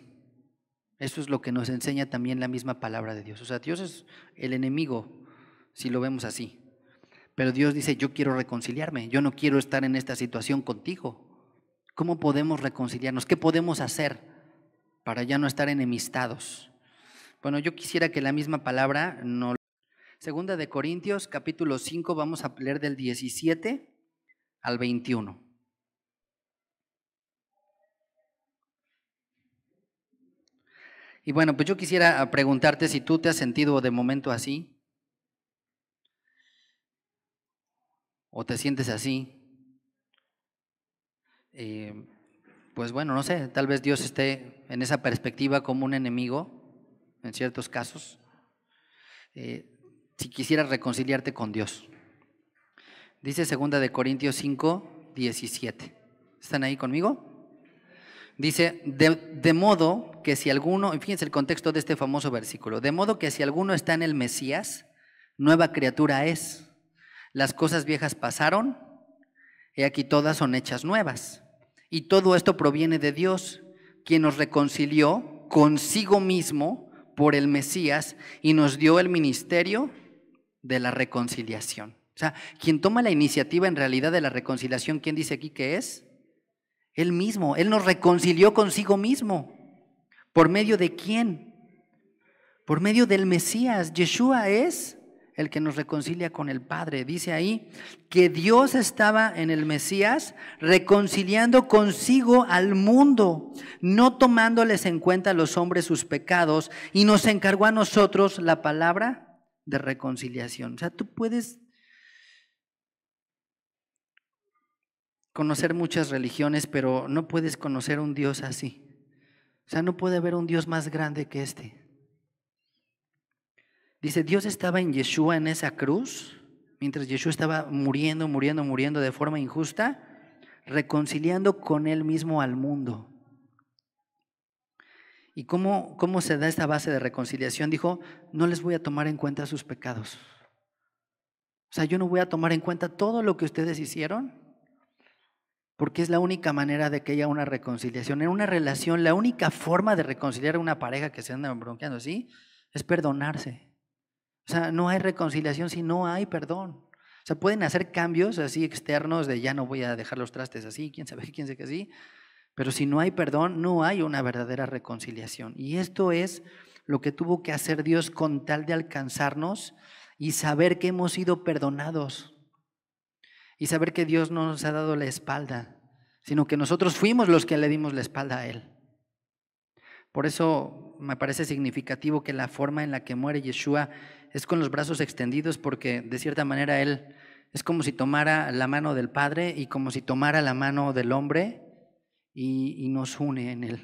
A: Eso es lo que nos enseña también la misma palabra de Dios. O sea, Dios es el enemigo, si lo vemos así. Pero Dios dice, yo quiero reconciliarme, yo no quiero estar en esta situación contigo. ¿Cómo podemos reconciliarnos? ¿Qué podemos hacer para ya no estar enemistados? Bueno, yo quisiera que la misma palabra no, Segunda de Corintios, capítulo 5, vamos a leer del 17 al 21. Y bueno, pues yo quisiera preguntarte si tú te has sentido de momento así, o te sientes así. Eh, pues bueno, no sé, tal vez Dios esté en esa perspectiva como un enemigo, en ciertos casos. Eh, si quisieras reconciliarte con Dios. Dice 2 de Corintios 5, 17. ¿Están ahí conmigo? Dice, de, modo que si alguno, fíjense el contexto de este famoso versículo, de modo que si alguno está en el Mesías, nueva criatura es. Las cosas viejas pasaron, y aquí todas son hechas nuevas. Y todo esto proviene de Dios, quien nos reconcilió consigo mismo por el Mesías y nos dio el ministerio de la reconciliación. O sea, quien toma la iniciativa en realidad de la reconciliación, ¿quién dice aquí que es? Él mismo. Él nos reconcilió consigo mismo. ¿Por medio de quién? Por medio del Mesías. Yeshua es el que nos reconcilia con el Padre. Dice ahí que Dios estaba en el Mesías reconciliando consigo al mundo, no tomándoles en cuenta a los hombres sus pecados, y nos encargó a nosotros la palabra de reconciliación. O sea, tú puedes conocer muchas religiones, pero no puedes conocer un Dios así. O sea, no puede haber un Dios más grande que este. Dice, Dios estaba en Yeshua en esa cruz, mientras Yeshua estaba muriendo, muriendo, muriendo de forma injusta, reconciliando con él mismo al mundo. ¿Y cómo, cómo se da esta base de reconciliación? Dijo, no les voy a tomar en cuenta sus pecados. O sea, yo no voy a tomar en cuenta todo lo que ustedes hicieron, porque es la única manera de que haya una reconciliación. En una relación, la única forma de reconciliar a una pareja que se anda bronqueando así es perdonarse. O sea, no hay reconciliación si no hay perdón. O sea, pueden hacer cambios así externos de ya no voy a dejar los trastes así, quién sabe, [LAUGHS] quién sabe qué así, pero si no hay perdón, no hay una verdadera reconciliación. Y esto es lo que tuvo que hacer Dios con tal de alcanzarnos y saber que hemos sido perdonados. Y saber que Dios no nos ha dado la espalda, sino que nosotros fuimos los que le dimos la espalda a Él. Por eso me parece significativo que la forma en la que muere Yeshua es con los brazos extendidos, porque de cierta manera Él es como si tomara la mano del Padre y como si tomara la mano del hombre y, nos une en Él.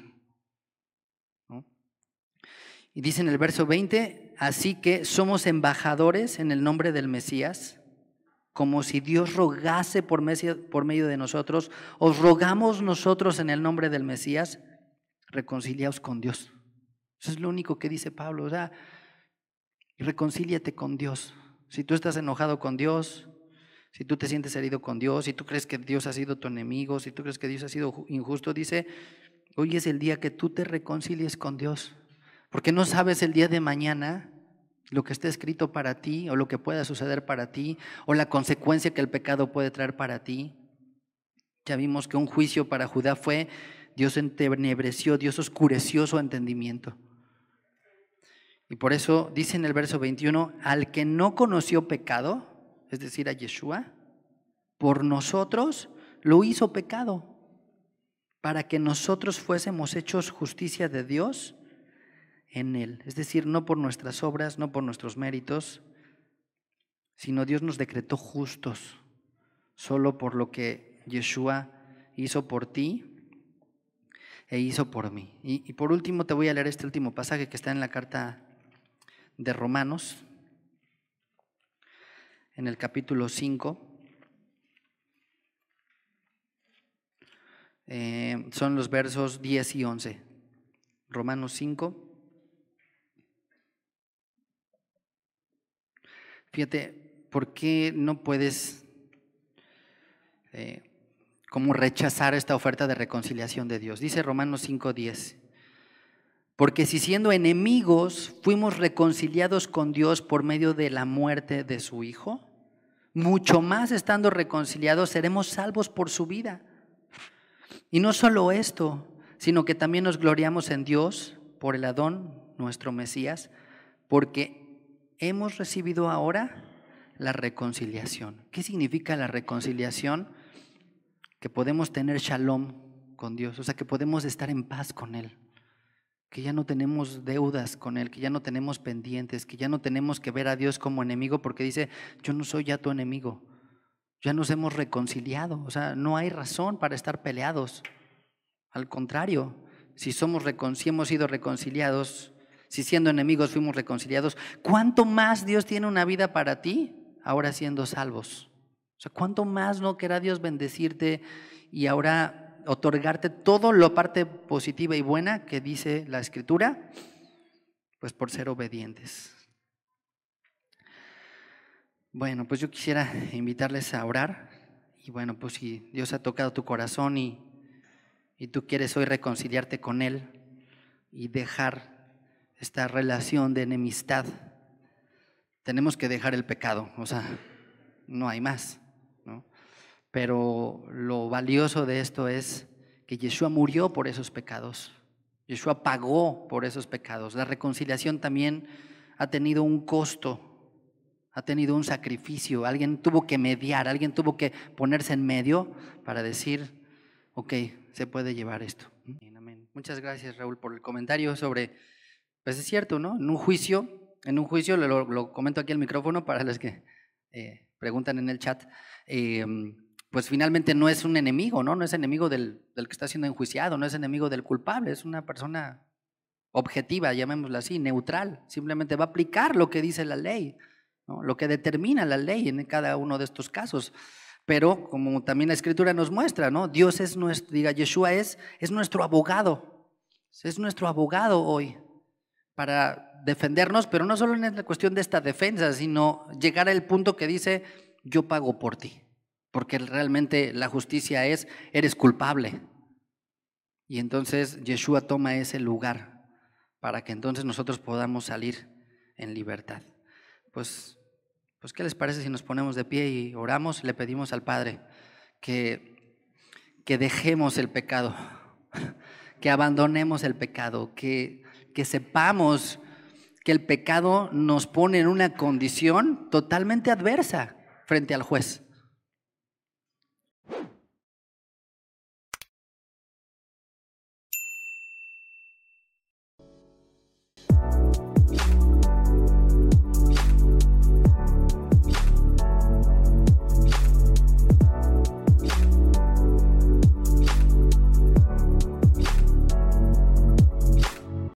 A: Y dice en el verso 20, así que somos embajadores en el nombre del Mesías, como si Dios rogase por, por medio de nosotros, os rogamos nosotros en el nombre del Mesías, reconciliaos con Dios. Eso es lo único que dice Pablo, o sea, reconcíliate con Dios. Si tú estás enojado con Dios, si tú te sientes herido con Dios, si tú crees que Dios ha sido tu enemigo, si tú crees que Dios ha sido injusto, dice, hoy es el día que tú te reconcilies con Dios, porque no sabes el día de mañana lo que está escrito para ti o lo que pueda suceder para ti o la consecuencia que el pecado puede traer para ti. Ya vimos que un juicio para Judá fue Dios entenebreció, Dios oscureció su entendimiento. Y por eso dice en el verso 21, al que no conoció pecado, es decir, a Yeshua, por nosotros lo hizo pecado, para que nosotros fuésemos hechos justicia de Dios en Él. Es decir, no por nuestras obras, no por nuestros méritos, sino Dios nos decretó justos, solo por lo que Yeshua hizo por ti e hizo por mí. Y, y por último te voy a leer este último pasaje que está en la carta de Romanos, en el capítulo 5. Eh, son los versos 10 y 11. Romanos 5. Fíjate, ¿por qué no puedes eh, como rechazar esta oferta de reconciliación de Dios? Dice Romanos 10, Porque si siendo enemigos fuimos reconciliados con Dios por medio de la muerte de su Hijo, mucho más estando reconciliados seremos salvos por su vida. Y no solo esto, sino que también nos gloriamos en Dios por el Adón, nuestro Mesías, porque hemos recibido ahora la reconciliación. ¿Qué significa la reconciliación? Que podemos tener shalom con Dios, o sea, que podemos estar en paz con Él que ya no tenemos deudas con Él, que ya no tenemos pendientes, que ya no tenemos que ver a Dios como enemigo, porque dice, yo no soy ya tu enemigo, ya nos hemos reconciliado, o sea, no hay razón para estar peleados. Al contrario, si, somos, hemos sido reconciliados, si siendo enemigos fuimos reconciliados, ¿cuánto más Dios tiene una vida para ti ahora siendo salvos? O sea, ¿cuánto más no querrá Dios bendecirte y ahora otorgarte todo lo parte positiva y buena que dice la escritura, pues por ser obedientes. Bueno, pues yo quisiera invitarles a orar y bueno, pues si Dios ha tocado tu corazón y, y tú quieres hoy reconciliarte con Él y dejar esta relación de enemistad, tenemos que dejar el pecado, o sea, no hay más. Pero lo valioso de esto es que Yeshua murió por esos pecados. Yeshua pagó por esos pecados. La reconciliación también ha tenido un costo, ha tenido un sacrificio. Alguien tuvo que mediar, alguien tuvo que ponerse en medio para decir, ok, se puede llevar esto. Muchas gracias Raúl por el comentario sobre, pues es cierto, ¿no? En un juicio, en un juicio, lo, comento aquí al micrófono para los que eh, preguntan en el chat, em, pues finalmente no es un enemigo, ¿no? No es enemigo del, que está siendo enjuiciado, no es enemigo del culpable, es una persona objetiva, llamémosla así, neutral, simplemente va a aplicar lo que dice la ley, lo que determina la ley en cada uno de estos casos. Pero como también la escritura nos muestra, ¿no? Dios es nuestro, diga, Yeshua es, es nuestro abogado, es nuestro abogado hoy para defendernos, pero no solo en la cuestión de esta defensa, sino llegar al punto que dice, yo pago por ti porque realmente la justicia es, eres culpable. Y entonces Yeshua toma ese lugar para que entonces nosotros podamos salir en libertad. Pues, pues ¿qué les parece si nos ponemos de pie y oramos le pedimos al Padre que, que dejemos el pecado, [LAUGHS] que abandonemos el pecado, que, que sepamos que el pecado nos pone en una condición totalmente adversa frente al juez.